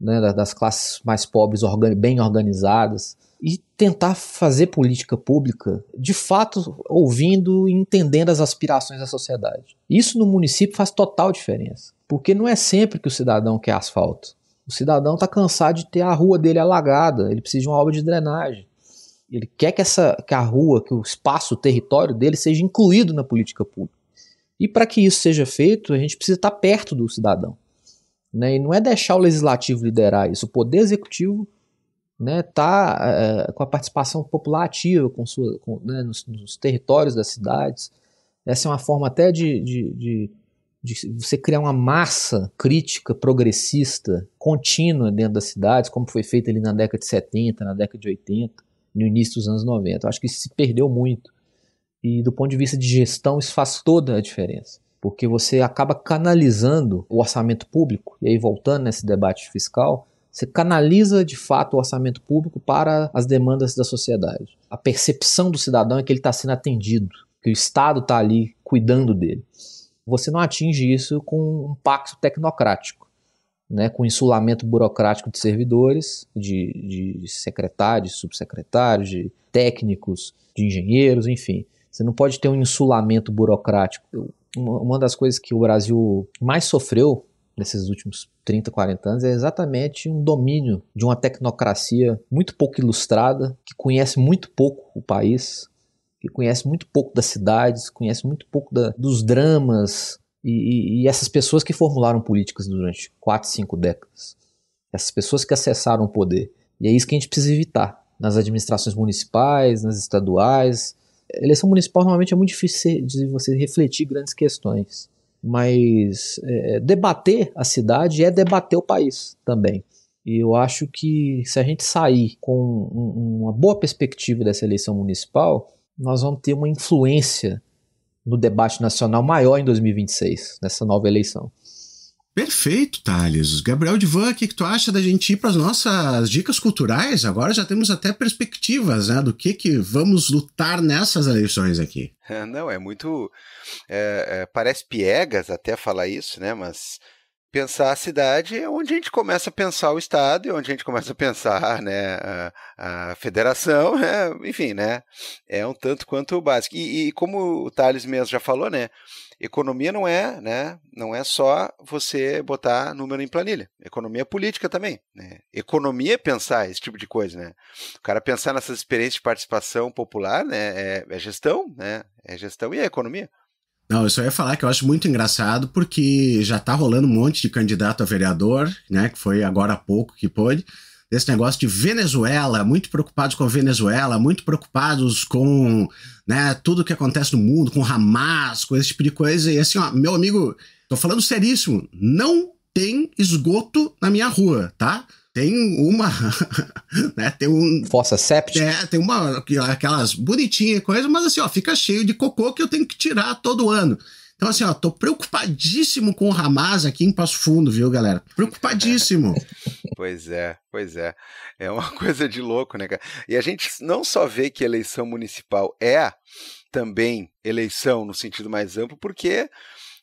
né, das classes mais pobres, bem organizadas, e tentar fazer política pública, de fato, ouvindo e entendendo as aspirações da sociedade. Isso no município faz total diferença, porque não é sempre que o cidadão quer asfalto. O cidadão está cansado de ter a rua dele alagada, ele precisa de uma obra de drenagem. Ele quer que, essa, que a rua, que o espaço, o território dele seja incluído na política pública. E para que isso seja feito, a gente precisa estar tá perto do cidadão. Né? E não é deixar o legislativo liderar isso. O poder executivo né, tá eh, com a participação popular ativa com sua, com, né, nos, nos, territórios das cidades. Essa é uma forma até de, de, de, de, você criar uma massa crítica progressista contínua dentro das cidades, como foi feito ali na década de 70, na década de 80, no início dos anos 90. Eu acho que isso se perdeu muito. E do ponto de vista de gestão, isso faz toda a diferença. Porque você acaba canalizando o orçamento público, e aí voltando nesse debate fiscal, você canaliza de fato o orçamento público para as demandas da sociedade. A percepção do cidadão é que ele está sendo atendido, que o Estado está ali cuidando dele. Você não atinge isso com um pacto tecnocrático, né? com insulamento burocrático de servidores, de, de secretários, subsecretários, de técnicos, de engenheiros, enfim. Você não pode ter um insulamento burocrático. Uma das coisas que o Brasil mais sofreu nesses últimos 30, 40 anos é exatamente um domínio de uma tecnocracia muito pouco ilustrada, que conhece muito pouco o país, que conhece muito pouco das cidades, conhece muito pouco da, dos dramas e, e, e essas pessoas que formularam políticas durante 4, 5 décadas. Essas pessoas que acessaram o poder. E é isso que a gente precisa evitar nas administrações municipais, nas estaduais. A eleição municipal normalmente é muito difícil de você refletir grandes questões mas é, é, debater a cidade é debater o país também. E eu acho que se a gente sair com um, uma boa perspectiva dessa eleição municipal, nós vamos ter uma influência no debate nacional maior em 2026, nessa nova eleição. Perfeito, Thales. Gabriel Divan, o que, que tu acha da gente ir para as nossas dicas culturais? Agora já temos até perspectivas né, do que, que vamos lutar nessas eleições aqui. Não, é muito. É, é, parece piegas até falar isso, né? Mas pensar a cidade é onde a gente começa a pensar o Estado e onde a gente começa a pensar né, a, a federação, né? enfim, né? É um tanto quanto básico. E, e, como o Thales mesmo já falou, né? Economia não é, né? Não é só você botar número em planilha. Economia é política também. Né? Economia é pensar esse tipo de coisa, né? O cara pensar nessas experiências de participação popular, né? É, é gestão, né? É gestão e é economia. Não, eu só ia falar que eu acho muito engraçado porque já tá rolando um monte de candidato a vereador, né? Que foi agora há pouco que pôde. Desse negócio de Venezuela, muito preocupados com a Venezuela, muito preocupados com né, tudo que acontece no mundo, com Hamas, com esse tipo de coisa. E assim, ó, meu amigo, tô falando seríssimo, não tem esgoto na minha rua, tá? tem uma. né, tem um. Fossa séptica? É, tem uma. Aquelas bonitinhas coisas, mas assim, ó, fica cheio de cocô que eu tenho que tirar todo ano. Então, assim, ó, tô preocupadíssimo com o Hamas aqui em Passo Fundo, viu, galera? Preocupadíssimo. pois é, pois é. É uma coisa de louco, né, cara? E a gente não só vê que eleição municipal é também eleição no sentido mais amplo, porque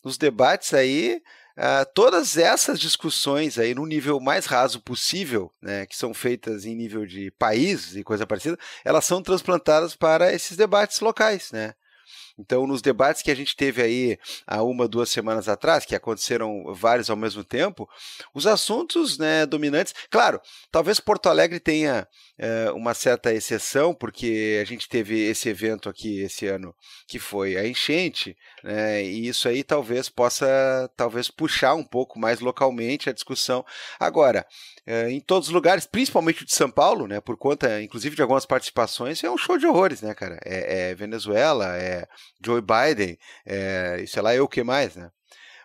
os debates aí ah, todas essas discussões aí no nível mais raso possível, né, que são feitas em nível de países e coisa parecida, elas são transplantadas para esses debates locais, né? Então, nos debates que a gente teve aí há uma, duas semanas atrás, que aconteceram vários ao mesmo tempo, os assuntos né, dominantes. Claro, talvez Porto Alegre tenha é, uma certa exceção, porque a gente teve esse evento aqui esse ano que foi a enchente, né, e isso aí talvez possa talvez puxar um pouco mais localmente a discussão. Agora, é, em todos os lugares, principalmente o de São Paulo, né, por conta, inclusive, de algumas participações, é um show de horrores, né, cara? É, é Venezuela, é Joe Biden, é, sei lá eu é o que mais, né?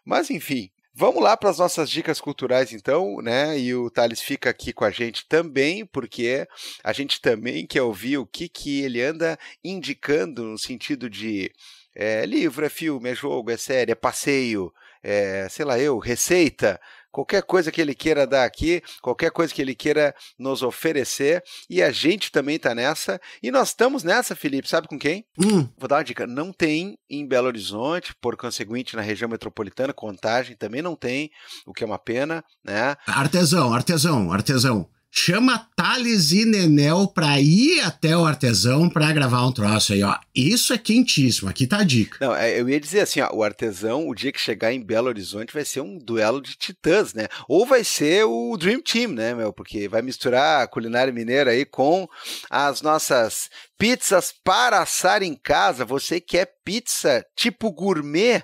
Mas, enfim, Vamos lá para as nossas dicas culturais, então, né? E o Thales fica aqui com a gente também, porque a gente também quer ouvir o que, que ele anda indicando no sentido de é, livro, é filme, é jogo, é série, é passeio, é, sei lá eu, receita, qualquer coisa que ele queira dar aqui, qualquer coisa que ele queira nos oferecer. E a gente também tá nessa. E nós estamos nessa, Felipe, sabe com quem? Hum. Vou dar uma dica: não tem em Belo Horizonte, por conseguinte, na região metropolitana, contagem também não tem, o que é uma pena, né? Artesão, artesão, artesão chama Thales e Nenel pra ir até o artesão pra gravar um troço aí, ó. Isso é quentíssimo, aqui tá a dica. Não, é, eu ia dizer assim, ó, o artesão, o dia que chegar em Belo Horizonte vai ser um duelo de titãs, né? Ou vai ser o Dream Team, né, meu? Porque vai misturar a culinária mineira aí com as nossas pizzas para assar em casa. Você quer é pizza tipo gourmet?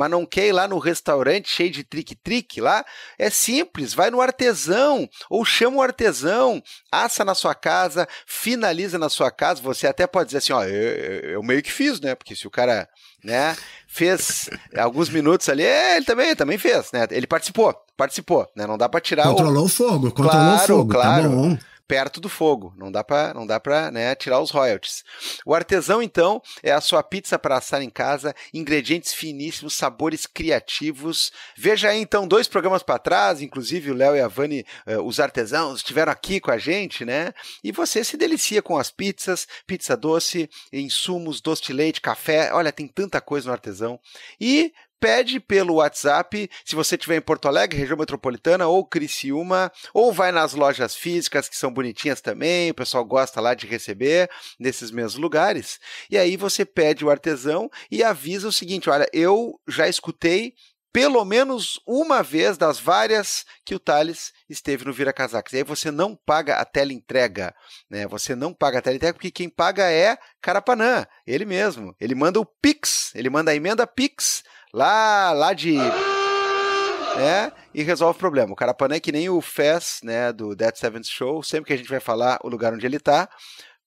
mas não quer ir lá no restaurante cheio de trick-trick lá? É simples, vai no artesão ou chama o artesão, assa na sua casa, finaliza na sua casa. Você até pode dizer assim: ó, eu, eu meio que fiz, né? Porque se o cara né? Fez alguns minutos ali, é, ele também, também fez, né? Ele participou, participou, né? Não dá para tirar. Controlou o, o fogo, controlou claro, o fogo, tá claro. Tá perto do fogo. Não dá para, não dá para, né, tirar os royalties. O artesão então é a sua pizza para assar em casa, ingredientes finíssimos, sabores criativos. Veja aí então dois programas para trás, inclusive o Léo e a Vani, eh, os artesãos, estiveram aqui com a gente, né? E você se delicia com as pizzas, pizza doce, insumos, doce de leite, café. Olha, tem tanta coisa no artesão. E pede pelo WhatsApp, se você estiver em Porto Alegre, região metropolitana, ou Criciúma, ou vai nas lojas físicas, que são bonitinhas também, o pessoal gosta lá de receber nesses mesmos lugares. E aí você pede o artesão e avisa o seguinte: olha, eu já escutei pelo menos uma vez das várias que o Thales esteve no Vira Casacas. E aí você não paga a tela entrega, né? Você não paga a tela entrega porque quem paga é Carapanã, ele mesmo. Ele manda o Pix, ele manda a emenda Pix lá, lá de. Né? E resolve o problema. O Carapané é que nem o Fez, né, do Dead Seventh Show, sempre que a gente vai falar o lugar onde ele tá,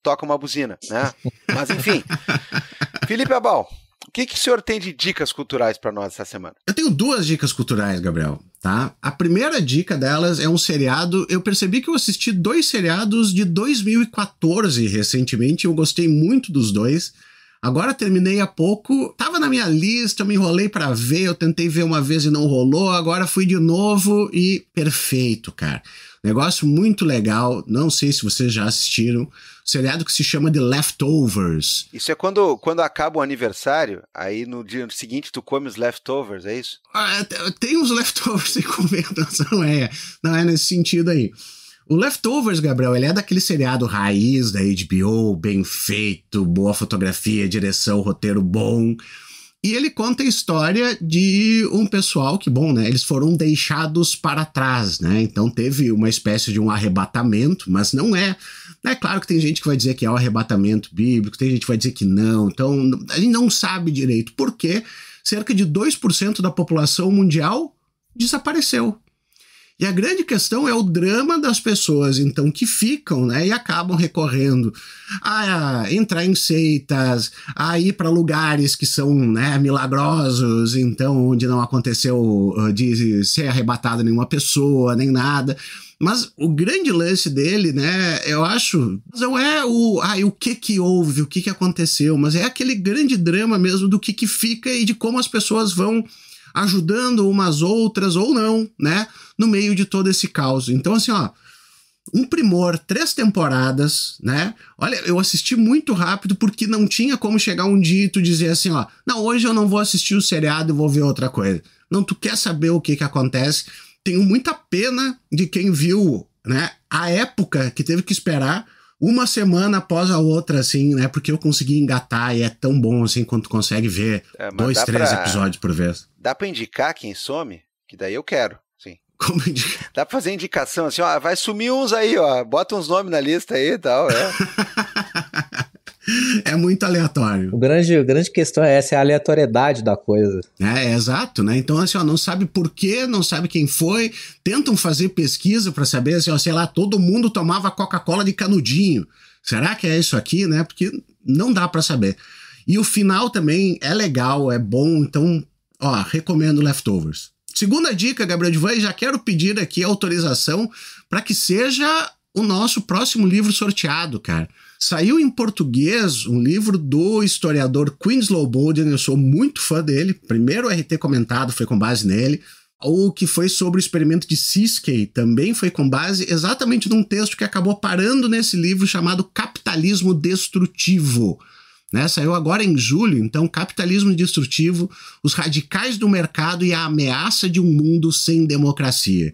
toca uma buzina, né? Mas enfim. Felipe Abal, o que, que o senhor tem de dicas culturais para nós essa semana? Eu tenho duas dicas culturais, Gabriel. Tá? A primeira dica delas é um seriado. Eu percebi que eu assisti dois seriados de 2014 recentemente. Eu gostei muito dos dois. Agora terminei há pouco, tava na minha lista, eu me enrolei para ver, eu tentei ver uma vez e não rolou, agora fui de novo e perfeito, cara. Negócio muito legal, não sei se vocês já assistiram, um seriado que se chama The Leftovers. Isso é quando, quando acaba o aniversário, aí no dia seguinte tu come os leftovers, é isso? Ah, é, tem uns leftovers em comendo, não é, não é nesse sentido aí. O Leftovers, Gabriel, ele é daquele seriado raiz da HBO, bem feito, boa fotografia, direção, roteiro bom. E ele conta a história de um pessoal que, bom, né? Eles foram deixados para trás, né? Então teve uma espécie de um arrebatamento, mas não é. É claro que tem gente que vai dizer que é o um arrebatamento bíblico, tem gente que vai dizer que não. Então a gente não sabe direito porque cerca de 2% da população mundial desapareceu. E a grande questão é o drama das pessoas, então, que ficam, né, e acabam recorrendo a entrar em seitas, a ir para lugares que são, né, milagrosos, então, onde não aconteceu ah, de ser arrebatada nenhuma pessoa, nem nada. Mas o grande lance dele, né, eu acho, não é o, ai, o que que houve, o que que aconteceu, mas é aquele grande drama mesmo do que que fica e de como as pessoas vão ajudando umas outras ou não, né? No meio de todo esse caos. Então, assim, ó. Um primor, três temporadas, né? Olha, eu assisti muito rápido porque não tinha como chegar um dia e tu dizer assim, ó, não, hoje eu não vou assistir o seriado e vou ver outra coisa. Não, tu quer saber o que que acontece. Tenho muita pena de quem viu, né, a época que teve que esperar uma semana após a outra, assim, né? Porque eu consegui engatar e é tão bom assim quando tu consegue ver é, dois, três pra... episódios por vez. Dá para indicar quem some? Que daí eu quero. Sim. Como indica? Dá para fazer indicação assim, ó, vai sumir uns aí, ó, bota uns nomes na lista aí e tal, é. é muito aleatório. O grande, a grande questão é essa, é a aleatoriedade da coisa. É, é exato, né? Então, assim, ó, não sabe por quê, não sabe quem foi, tentam fazer pesquisa para saber, assim, ó, sei lá, todo mundo tomava Coca-Cola de canudinho. Será que é isso aqui, né? Porque não dá para saber. E o final também é legal, é bom, então Ó, recomendo Leftovers. Segunda dica, Gabriel Divan, e já quero pedir aqui autorização para que seja o nosso próximo livro sorteado, cara. Saiu em português um livro do historiador Quinslow Bolden, eu sou muito fã dele. Primeiro RT comentado foi com base nele. O que foi sobre o experimento de Siskey também foi com base exatamente num texto que acabou parando nesse livro chamado Capitalismo Destrutivo. Né? Saiu agora em julho, então, Capitalismo Destrutivo, Os Radicais do Mercado e a Ameaça de um Mundo Sem Democracia,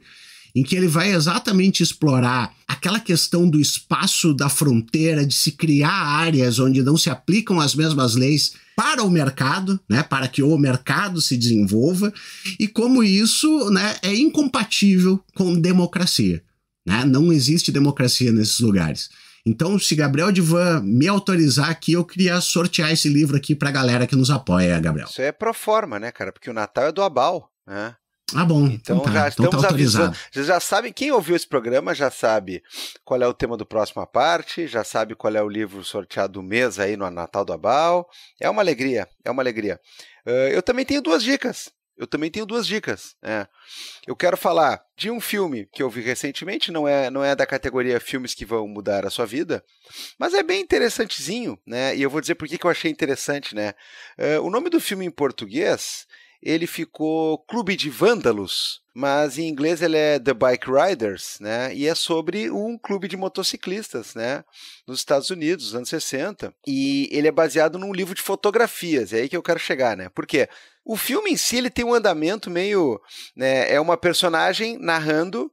em que ele vai exatamente explorar aquela questão do espaço da fronteira, de se criar áreas onde não se aplicam as mesmas leis para o mercado, né, para que o mercado se desenvolva, e como isso né, é incompatível com democracia. Né? Não existe democracia nesses lugares. Então, se Gabriel Divan me autorizar aqui, eu queria sortear esse livro aqui pra galera que nos apoia, Gabriel. Isso é pro forma, né, cara? Porque o Natal é do Abal, né? Ah, bom. Então, então tá. já estamos então tá avisando. Vocês já sabem, quem ouviu esse programa já sabe qual é o tema do próximo parte, já sabe qual é o livro sorteado do mês aí no Natal do Abal. É uma alegria, é uma alegria. Uh, eu também tenho duas dicas eu também tenho duas dicas. É. Eu quero falar de um filme que eu vi recentemente, não é, não é da categoria filmes que vão mudar a sua vida, mas é bem interessantezinho, né? E eu vou dizer por que, que eu achei interessante, né? É, o nome do filme em português ele ficou Clube de Vândalos, mas em inglês ele é The Bike Riders, né? E é sobre um clube de motociclistas, né? Nos Estados Unidos, nos anos 60. E ele é baseado num livro de fotografias, é aí que eu quero chegar, né? Por quê? O filme em si ele tem um andamento meio. Né, é uma personagem narrando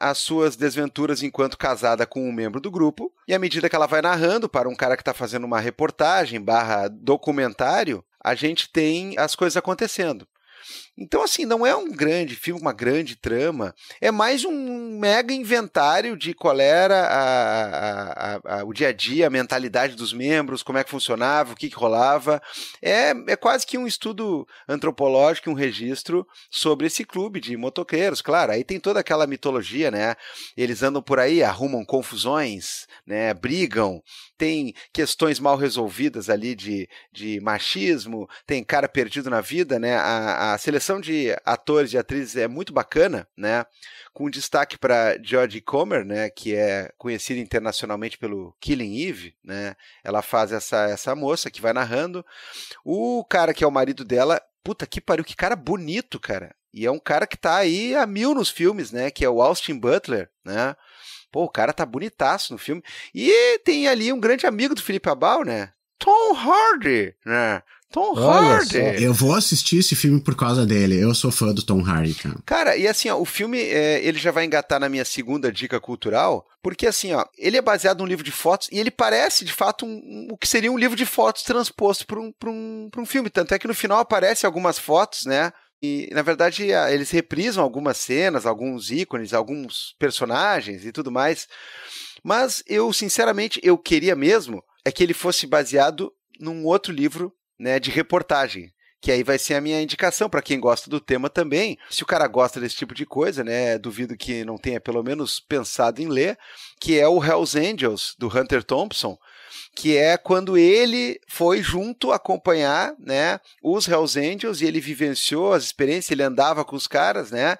as suas desventuras enquanto casada com um membro do grupo. E à medida que ela vai narrando para um cara que está fazendo uma reportagem barra documentário, a gente tem as coisas acontecendo. Então, assim, não é um grande filme, uma grande trama, é mais um mega inventário de qual era a, a, a, o dia a dia, a mentalidade dos membros, como é que funcionava, o que, que rolava. É, é quase que um estudo antropológico, um registro sobre esse clube de motoqueiros. Claro, aí tem toda aquela mitologia, né? Eles andam por aí, arrumam confusões, né? brigam, tem questões mal resolvidas ali de, de machismo, tem cara perdido na vida, né? A, a seleção de atores e atrizes é muito bacana, né? Com destaque para George Comer, né? Que é conhecida internacionalmente pelo Killing Eve, né? Ela faz essa, essa moça que vai narrando. O cara que é o marido dela, puta que pariu, que cara bonito, cara. E é um cara que tá aí a mil nos filmes, né? Que é o Austin Butler, né? Pô, o cara tá bonitaço no filme. E tem ali um grande amigo do Felipe Abal, né? Tom Hardy, né? Tom Olha Hardy. Só. Eu vou assistir esse filme por causa dele. Eu sou fã do Tom Hardy, cara. Cara, e assim, ó, o filme é, ele já vai engatar na minha segunda dica cultural, porque assim, ó, ele é baseado num livro de fotos e ele parece, de fato, um, um, o que seria um livro de fotos transposto para um, um, pra um filme. Tanto é que no final aparecem algumas fotos, né? E, na verdade, eles reprisam algumas cenas, alguns ícones, alguns personagens e tudo mais. Mas eu, sinceramente, eu queria mesmo é que ele fosse baseado num outro livro né, de reportagem. Que aí vai ser a minha indicação para quem gosta do tema também. Se o cara gosta desse tipo de coisa, né? Duvido que não tenha pelo menos pensado em ler, que é o Hells Angels, do Hunter Thompson, que é quando ele foi junto acompanhar, né, os Hells Angels e ele vivenciou as experiências, ele andava com os caras, né?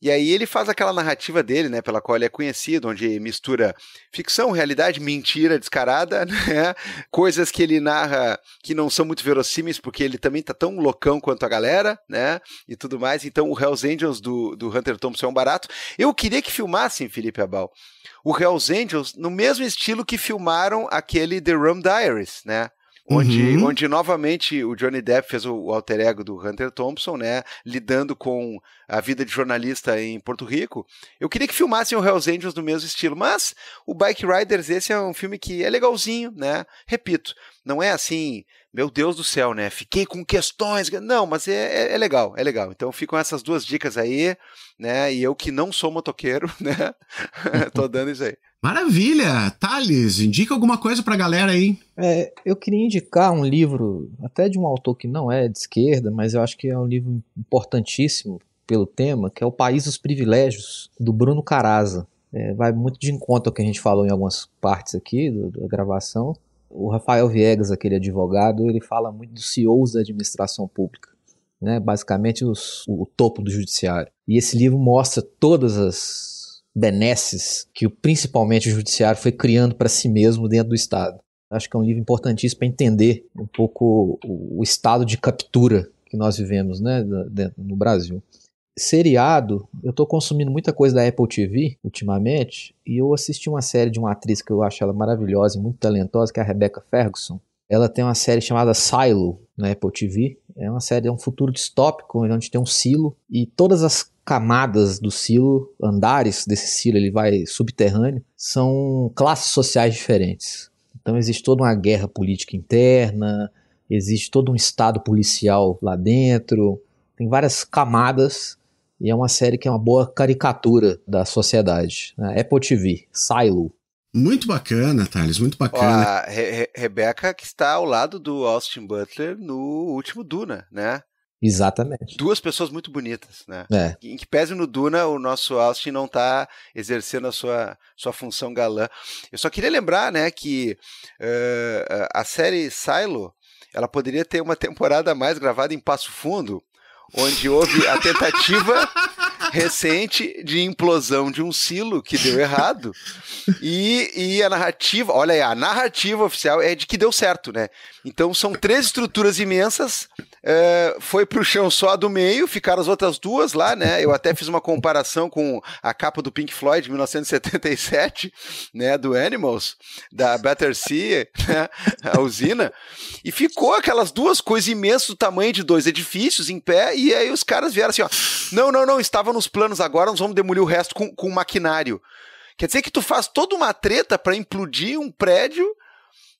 E aí ele faz aquela narrativa dele, né, pela qual ele é conhecido, onde mistura ficção, realidade, mentira descarada, né? Coisas que ele narra que não são muito verossímeis, porque ele também tá tão loucão quanto a galera, né? E tudo mais. Então o Hells Angels do, do Hunter Thompson é um barato. Eu queria que filmassem, Felipe Abal, o Hells Angels no mesmo estilo que filmaram aquele The Rum Diaries, né? onde, uhum. onde novamente o Johnny Depp fez o, alter ego do Hunter Thompson, né, lidando com a vida de jornalista em Porto Rico. Eu queria que filmassem o Hells Angels no mesmo estilo, mas o Bike Riders esse é um filme que é legalzinho, né? Repito, não é assim, meu Deus do céu, né? Fiquei com questões, não, mas é, é, é legal, é legal. Então ficam essas duas dicas aí, né? E eu que não sou motoqueiro, né? Tô dando isso aí. Maravilha! Thales, indica alguma coisa pra galera aí. É, eu queria indicar um livro, até de um autor que não é de esquerda, mas eu acho que é um livro importantíssimo pelo tema, que é O País dos Privilégios, do Bruno Caraza. É, vai muito de encontro ao que a gente falou em algumas partes aqui do, da gravação. O Rafael Viegas, aquele advogado, ele fala muito dos CEOs da administração pública, né? basicamente os, o topo do judiciário. E esse livro mostra todas as benesses que principalmente o judiciário foi criando para si mesmo dentro do Estado. Acho que é um livro importantíssimo para entender um pouco o, estado de captura que nós vivemos né, no Brasil. Seriado, eu estou consumindo muita coisa da Apple TV ultimamente e eu assisti uma série de uma atriz que eu acho ela maravilhosa e muito talentosa, que é a Rebecca Ferguson. Ela tem uma série chamada Silo na Apple TV. É uma série, é um futuro distópico onde tem um silo e todas as camadas do silo, andares desse silo, ele vai subterrâneo, são classes sociais diferentes. Então existe toda uma guerra política interna, existe todo um estado policial lá dentro, tem várias camadas e é uma série que é uma boa caricatura da sociedade. Né? Apple TV, Silo. Muito bacana, Thales, muito bacana. Ó, a Re Re Rebeca que está ao lado do Austin Butler no último Duna, né? Exatamente. Duas pessoas muito bonitas, né? É. Em que pese no Duna, o nosso Austin não está exercendo a sua, sua função galã. Eu só queria lembrar, né, que uh, a série Silo, ela poderia ter uma temporada mais gravada em Passo Fundo, onde houve a tentativa recente de implosão de um silo que deu errado. E, e a narrativa, olha aí, a narrativa oficial é de que deu certo, né? Então são três estruturas imensas, é, foi pro chão só a do meio, ficaram as outras duas lá, né? Eu até fiz uma comparação com a capa do Pink Floyd de 1977, né? Do Animals, da Battersea, né? a usina, e ficou aquelas duas coisas imensas do tamanho de dois edifícios em pé, e aí os caras vieram assim, ó, não, não, não, estavam nos planos agora, nós vamos demolir o resto com, com maquinário. Quer dizer que tu faz toda uma treta para implodir um prédio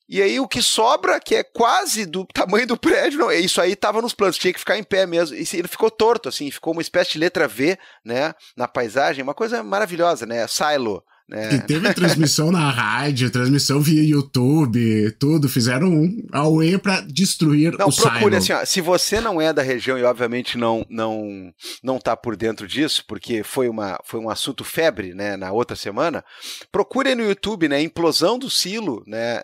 e aí o que sobra, que é quase do tamanho do prédio, não, isso aí estava nos planos, tinha que ficar em pé mesmo. E ele ficou torto, assim, ficou uma espécie de letra V, né, na paisagem, uma coisa maravilhosa, né, silo. Né? E teve transmissão na rádio, transmissão via YouTube, tudo. Fizeram um AUE para destruir não, o procure, Simon. Assim, ó, se você não é da região e obviamente não não não tá por dentro disso, porque foi, uma, foi um assunto febre né, na outra semana, procure no YouTube, né? Implosão do Silo, né? É,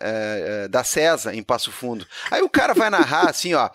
é, da César em Passo Fundo. Aí o cara vai narrar assim, ó.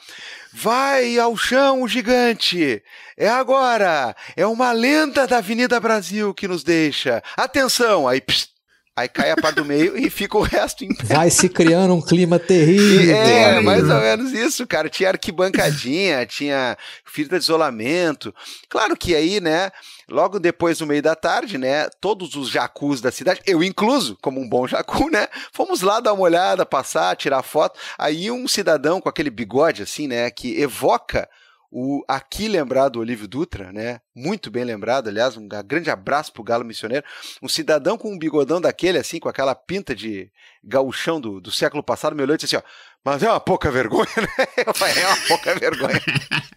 Vai ao chão, o gigante! É agora! É uma lenda da Avenida Brasil que nos deixa! Atenção! Aí, pss, aí cai a parte do meio e fica o resto em pé. Vai se criando um clima terrível. É, aí, mais ou menos isso, cara. Tinha arquibancadinha, tinha fita de isolamento. Claro que aí, né, Logo depois, no meio da tarde, né, todos os jacus da cidade, eu incluso, como um bom jacu, né, fomos lá dar uma olhada, passar, tirar foto. Aí um cidadão com aquele bigode assim, né, que evoca o aqui lembrado Olívio Dutra, né? Muito bem lembrado, aliás, um grande abraço pro Galo Missioneiro. Um cidadão com um bigodão daquele, assim, com aquela pinta de gauchão do, do século passado, me olhou e disse assim, ó, mas é uma pouca vergonha, né? Eu falei, é uma pouca vergonha.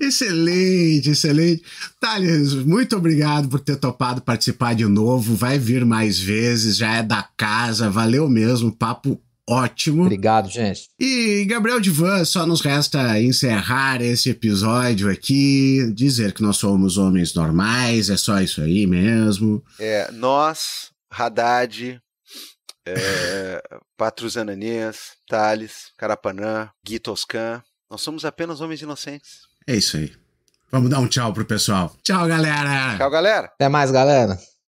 excelente, excelente. Thales, muito obrigado por ter topado participar de novo. Vai vir mais vezes, já é da casa. Valeu mesmo, papo ótimo. Obrigado, gente. E Gabriel Divan, só nos resta encerrar esse episódio aqui, dizer que nós somos homens normais, é só isso aí mesmo. É, nós, Haddad, é, Patrus Ananias, Thales, Carapanã, Gui Toscan, nós somos apenas homens inocentes. É isso aí. Vamos dar um tchau pro pessoal. Tchau, galera. Tchau, galera. Até mais, galera.